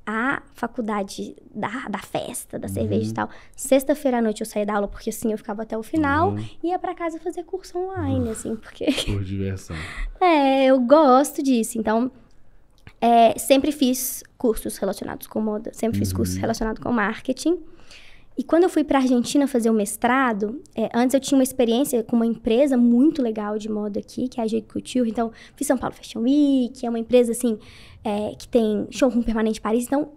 a faculdade da, da festa, da uhum. cerveja e uhum. tal. Sexta-feira à noite eu saía da aula, porque assim eu ficava até o final, uhum. e ia para casa fazer curso online, uhum. assim, porque. Por diversão. é, eu gosto disso. Então, é, sempre fiz cursos relacionados com moda, sempre fiz cursos uhum. relacionados com marketing. E quando eu fui para a Argentina fazer o mestrado, é, antes eu tinha uma experiência com uma empresa muito legal de moda aqui, que é a Jeito Couture. Então, fiz São Paulo Fashion Week, que é uma empresa assim, é, que tem showroom permanente em Paris. Então,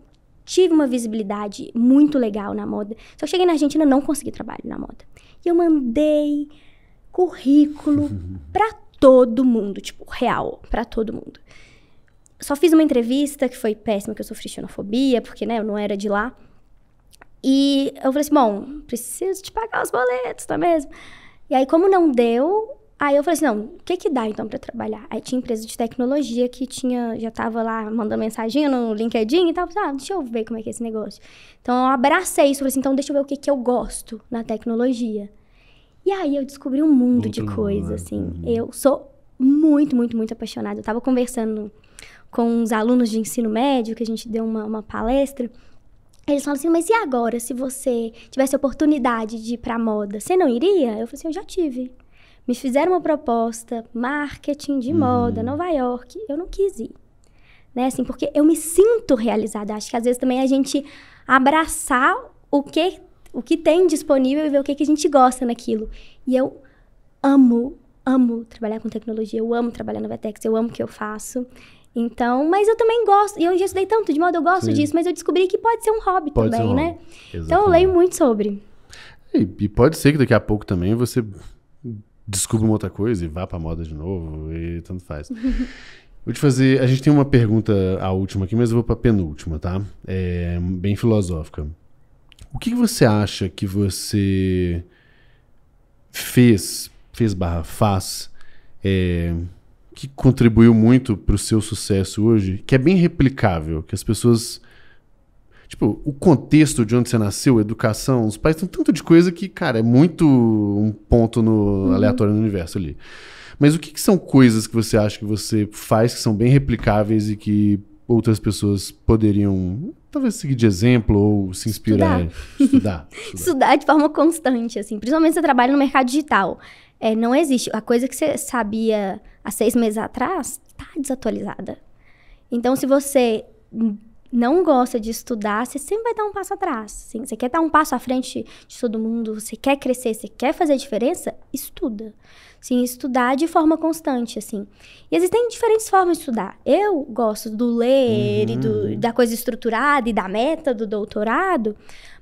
tive uma visibilidade muito legal na moda. Só que cheguei na Argentina não consegui trabalho na moda. E eu mandei currículo para todo mundo, tipo, real, para todo mundo. Só fiz uma entrevista que foi péssima, que eu sofri xenofobia, porque né, eu não era de lá. E eu falei assim, bom, preciso te pagar os boletos, tá mesmo? E aí, como não deu, aí eu falei assim, não, o que que dá então para trabalhar? Aí tinha empresa de tecnologia que tinha, já tava lá mandando mensagem no LinkedIn e tal, ah, deixa eu ver como é que é esse negócio. Então eu abracei isso, falei assim, então deixa eu ver o que que eu gosto na tecnologia. E aí eu descobri um mundo muito de coisa, né? assim. Uhum. Eu sou muito, muito, muito apaixonada. Eu tava conversando com uns alunos de ensino médio, que a gente deu uma, uma palestra, eles falam assim, mas e agora se você tivesse a oportunidade de ir pra moda, você não iria? Eu falei assim, eu já tive. Me fizeram uma proposta, marketing de uhum. moda, Nova York, eu não quis ir. Né, assim, porque eu me sinto realizada. Acho que às vezes também a gente abraçar o que o que tem disponível e ver o que, que a gente gosta naquilo. E eu amo, amo trabalhar com tecnologia, eu amo trabalhar na Vetex, eu amo o que eu faço. Então, mas eu também gosto, e eu já estudei tanto de moda, eu gosto Sim. disso, mas eu descobri que pode ser um hobby pode também, um né? Então eu leio muito sobre. É, e, e, pode ser que daqui a pouco também você descubra uma outra coisa e vá pra moda de novo, e tanto faz. Vou te fazer. A gente tem uma pergunta, a última aqui, mas eu vou pra penúltima, tá? É bem filosófica. O que, que você acha que você fez, fez barra, faz, é, que contribuiu muito para o seu sucesso hoje, que é bem replicável, que as pessoas. Tipo, o contexto de onde você nasceu, a educação, os pais têm tanto de coisa que, cara, é muito um ponto no, uhum. aleatório no universo ali. Mas o que, que, são coisas que você acha que você faz que são bem replicáveis e que outras pessoas poderiam talvez seguir de exemplo ou se inspirar, estudar, estudar, estudar. estudar de forma constante, assim, principalmente se você trabalha no mercado digital. É, não existe. A coisa que você sabia há seis meses atrás está desatualizada. Então, se você não gosta de estudar, você sempre vai dar um passo atrás. Assim. Você quer dar um passo à frente de todo mundo, você quer crescer, você quer fazer diferença, estuda. Sim, estudar de forma constante, assim. E existem diferentes formas de estudar. Eu gosto do ler uhum. e do, uhum. da coisa estruturada e da meta do doutorado,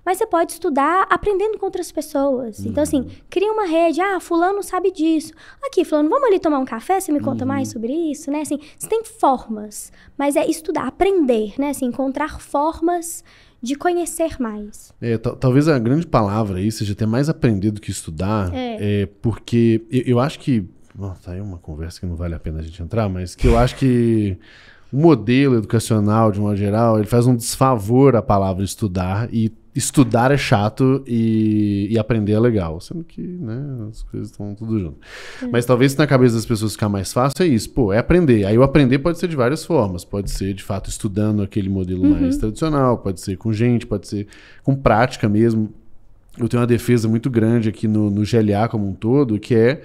mas você pode estudar aprendendo com outras pessoas. Uhum. Então, assim, uhum. cria uma rede. Ah, fulano sabe disso. Aqui, fulano, vamos ali tomar um café? Você me conta uhum. mais sobre isso, né? Assim, você tem formas. Mas é estudar, aprender, né? Assim, encontrar formas de conhecer mais. É, talvez a grande palavra aí seja ter mais aprendido que estudar. É. é porque eu, eu, acho que... Nossa, tá aí é uma conversa que não vale a pena a gente entrar, mas que eu acho que o modelo educacional, de uma geral, ele faz um desfavor à palavra estudar e estudar é chato e, e aprender é legal. Sendo que, né, as coisas estão tudo junto. É. Mas talvez se na cabeça das pessoas ficar mais fácil é isso, pô, é aprender. Aí o aprender pode ser de várias formas. Pode ser, de fato, estudando aquele modelo uhum. mais tradicional, pode ser com gente, pode ser com prática mesmo. Eu tenho uma defesa muito grande aqui no, no GLA como um todo, que é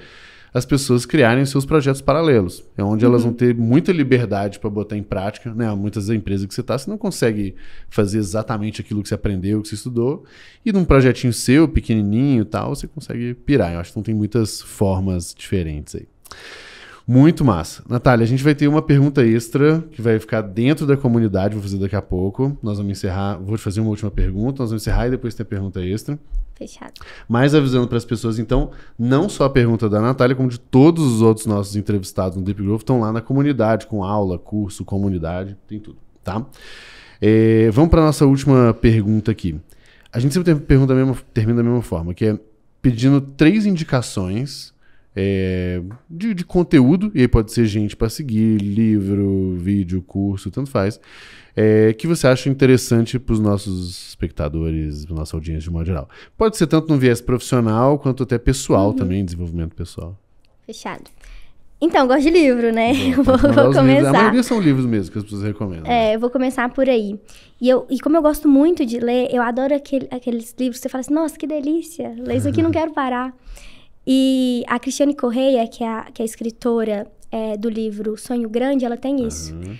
as pessoas criarem seus projetos paralelos. É onde uhum. elas vão ter muita liberdade para botar em prática. Né? Muitas empresas que você está, você não consegue fazer exatamente aquilo que você aprendeu, que você estudou. E num projetinho seu, pequenininho e tal, você consegue pirar. Eu acho que não tem muitas formas diferentes aí. Muito massa. Natália, a gente vai ter uma pergunta extra que vai ficar dentro da comunidade, vou fazer daqui a pouco. Nós vamos encerrar, vou te fazer uma última pergunta, nós vamos encerrar e depois tem a pergunta extra. Fechado. Mas avisando para as pessoas, então, não só a pergunta da Natália, como de todos os outros nossos entrevistados no Deep Growth estão lá na comunidade, com aula, curso, comunidade, tem tudo, tá? É, vamos para nossa última pergunta aqui. A gente sempre pergunta mesma, termina da mesma forma, que é pedindo três indicações é, de, de, conteúdo, e aí pode ser gente para seguir, livro, vídeo, curso, tanto faz, é, que você acha interessante para os nossos espectadores, para nossa audiência de modo geral. Pode ser tanto no viés profissional quanto até pessoal uhum. também, desenvolvimento pessoal. Fechado. Então, gosto de livro, né? Bom, vou, vou começar. Livros. A maioria são livros mesmo que as pessoas recomendam. É, né? eu vou começar por aí. E, eu, e como eu gosto muito de ler, eu adoro aquele, aqueles livros que você fala assim, nossa, que delícia, ler isso aqui não quero parar. E a Cristiane Correia, que é a, que é a escritora é, do livro Sonho Grande, ela tem isso. Uhum.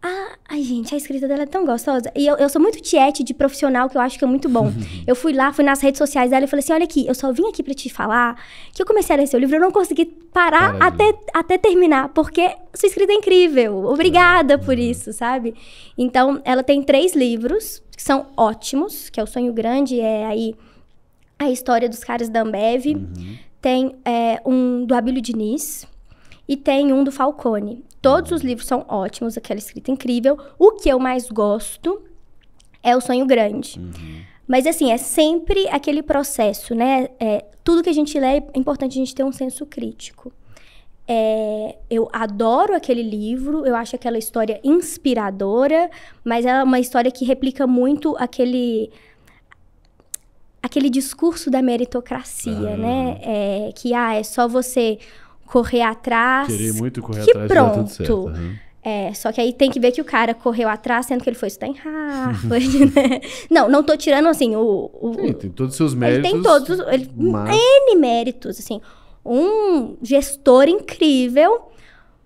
Ah, ai, gente, a escrita dela é tão gostosa. E eu, eu sou muito tiete de profissional, que eu acho que é muito bom. eu fui lá, fui nas redes sociais dela e falei assim: olha aqui, eu só vim aqui para te falar que eu comecei a ler seu livro, eu não consegui parar até, até terminar, porque sua escrita é incrível. Obrigada por uhum. isso, sabe? Então, ela tem três livros que são ótimos, que é o Sonho Grande, é aí a história dos caras da Ambev. Uhum tem é, um do Abílio Diniz e tem um do Falcone. Todos os livros são ótimos, aquela escrita incrível. O que eu mais gosto é O Sonho Grande. Uhum. Mas, assim, é sempre aquele processo, né? É, tudo que a gente lê é importante a gente ter um senso crítico. É, eu adoro aquele livro, eu acho aquela história inspiradora, mas é uma história que replica muito aquele aquele discurso da meritocracia, ah. né? É, que ah, é só você correr atrás. Querer muito correr que atrás. Pronto. Tudo certo. É, só que aí tem que ver que o cara correu atrás, sendo que ele foi estudar em Harvard, né? Não, não tô tirando, assim, o... o Sim, tem todos os seus méritos. Ele tem todos, ele, mas... N méritos, assim. Um gestor incrível,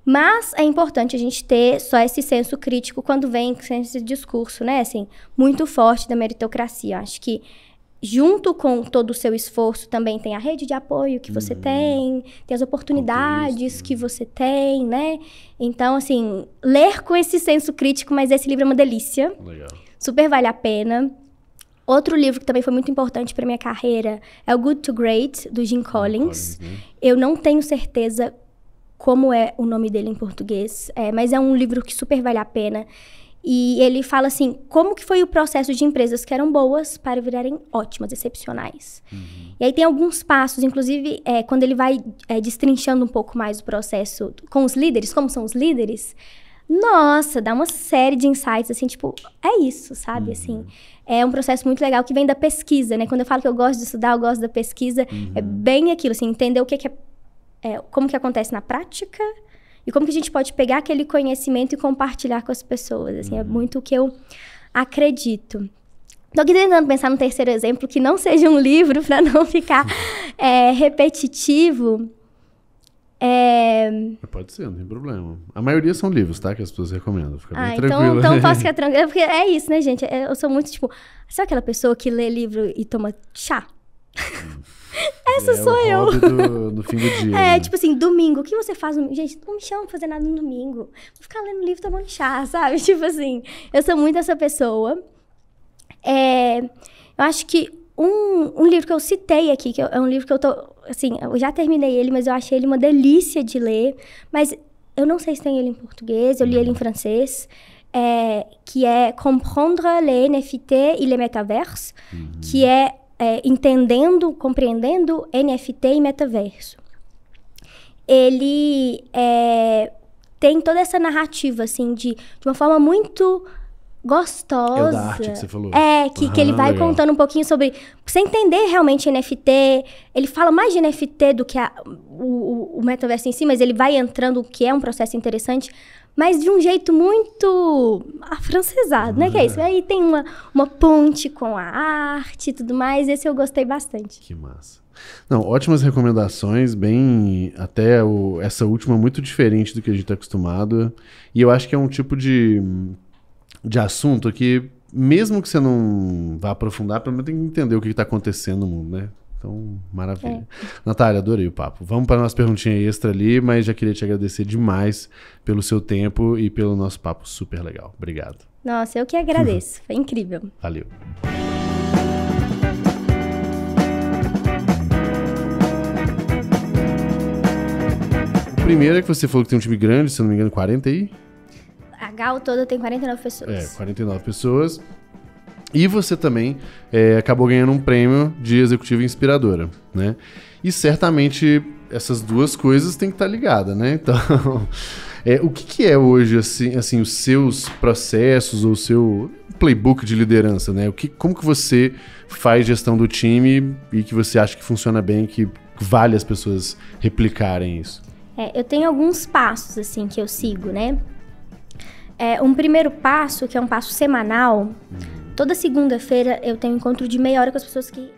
mas é importante a gente ter só esse senso crítico quando vem esse discurso, né? Assim, muito forte da meritocracia. acho que junto com todo o seu esforço, também tem a rede de apoio que você uhum. tem, tem as oportunidades que né? você tem, né? Então, assim, ler com esse senso crítico, mas esse livro é uma delícia. Legal. Super vale a pena. Outro livro que também foi muito importante para minha carreira é o Good to Great, do Jim Collins. Né? Eu não tenho certeza como é o nome dele em português, é, mas é um livro que super vale a pena. E ele fala assim: como que foi o processo de empresas que eram boas para virarem ótimas, excepcionais? Uhum. E aí tem alguns passos, inclusive, é, quando ele vai é, destrinchando um pouco mais o processo com os líderes, como são os líderes. Nossa, dá uma série de insights, assim, tipo, é isso, sabe? Assim. Uhum. Assim, é um processo muito legal que vem da pesquisa, né? Quando eu falo que eu gosto de estudar, eu gosto da pesquisa, é uhum. é bem aquilo, assim, entender o que, que é, é, como que acontece na prática, e como que a gente pode pegar aquele conhecimento e compartilhar com as pessoas, assim, é uhum. muito o que eu acredito. Estou aqui tentando pensar num terceiro exemplo que não seja um livro, para não ficar é, repetitivo. É... Pode ser, não tem problema. A maioria são livros, tá? Que as pessoas recomendam. Fica ah, bem então, tranquila. Então posso ficar tranquilo. É porque é isso, né, gente? É, eu sou muito, tipo... Sabe aquela pessoa que lê livro e toma chá? Hum. Essa é sou eu. Do, do, fim do é, dia. É, né? tipo assim, domingo, o que você faz no... Gente, não me chama pra fazer nada no domingo. Vou ficar lendo livro tomando chá, sabe? Tipo assim, eu sou muito essa pessoa. É, eu acho que um, um livro que eu citei aqui, que é um livro que eu tô. Assim, eu já terminei ele, mas eu achei ele uma delícia de ler. Mas eu não sei se tem ele em português, eu li ele em uhum. francês. É, que é Comprendre les NFT e les Metaverses, uhum. que é é, entendendo, compreendendo NFT e metaverso. Ele é, tem toda essa narrativa, assim, de, de uma forma muito gostosa. É da arte que você falou. É, que, que ele ah, vai legal. contando um pouquinho sobre. Pra você entender realmente NFT. Ele fala mais de NFT do que a, o, o, o metaverso em si, mas ele vai entrando, o que é um processo interessante mas de um jeito muito afrancesado, né? Que é isso. Aí tem uma, uma ponte com a arte e tudo mais. Esse eu gostei bastante. Que massa. Não, ótimas recomendações, bem até o, essa última é muito diferente do que a gente está acostumado. E eu acho que é um tipo de, de assunto que, mesmo que você não vá aprofundar, pelo menos tem que entender o que está acontecendo no mundo, né? Então, maravilha. É. Natália, adorei o papo. Vamos para nossa perguntinha extra ali, mas já queria te agradecer demais pelo seu tempo e pelo nosso papo super legal. Obrigado. Nossa, eu que agradeço. Foi incrível. Valeu. primeiro é que você falou que tem um time grande, se não me engano, 40 aí? A Gal toda tem 49 pessoas. É, 49 pessoas. E você também é, acabou ganhando um prêmio de executiva inspiradora, né? E certamente essas duas coisas têm que estar tá ligadas, né? Então, é, o que, que, é hoje assim, assim os seus processos ou o seu playbook de liderança, né? O que, como que você faz gestão do time e que você acha que funciona bem, que vale as pessoas replicarem isso? É, eu tenho alguns passos assim que eu sigo, né? É, um primeiro passo, que é um passo semanal, uhum. toda segunda-feira eu tenho um encontro de meia hora com as pessoas que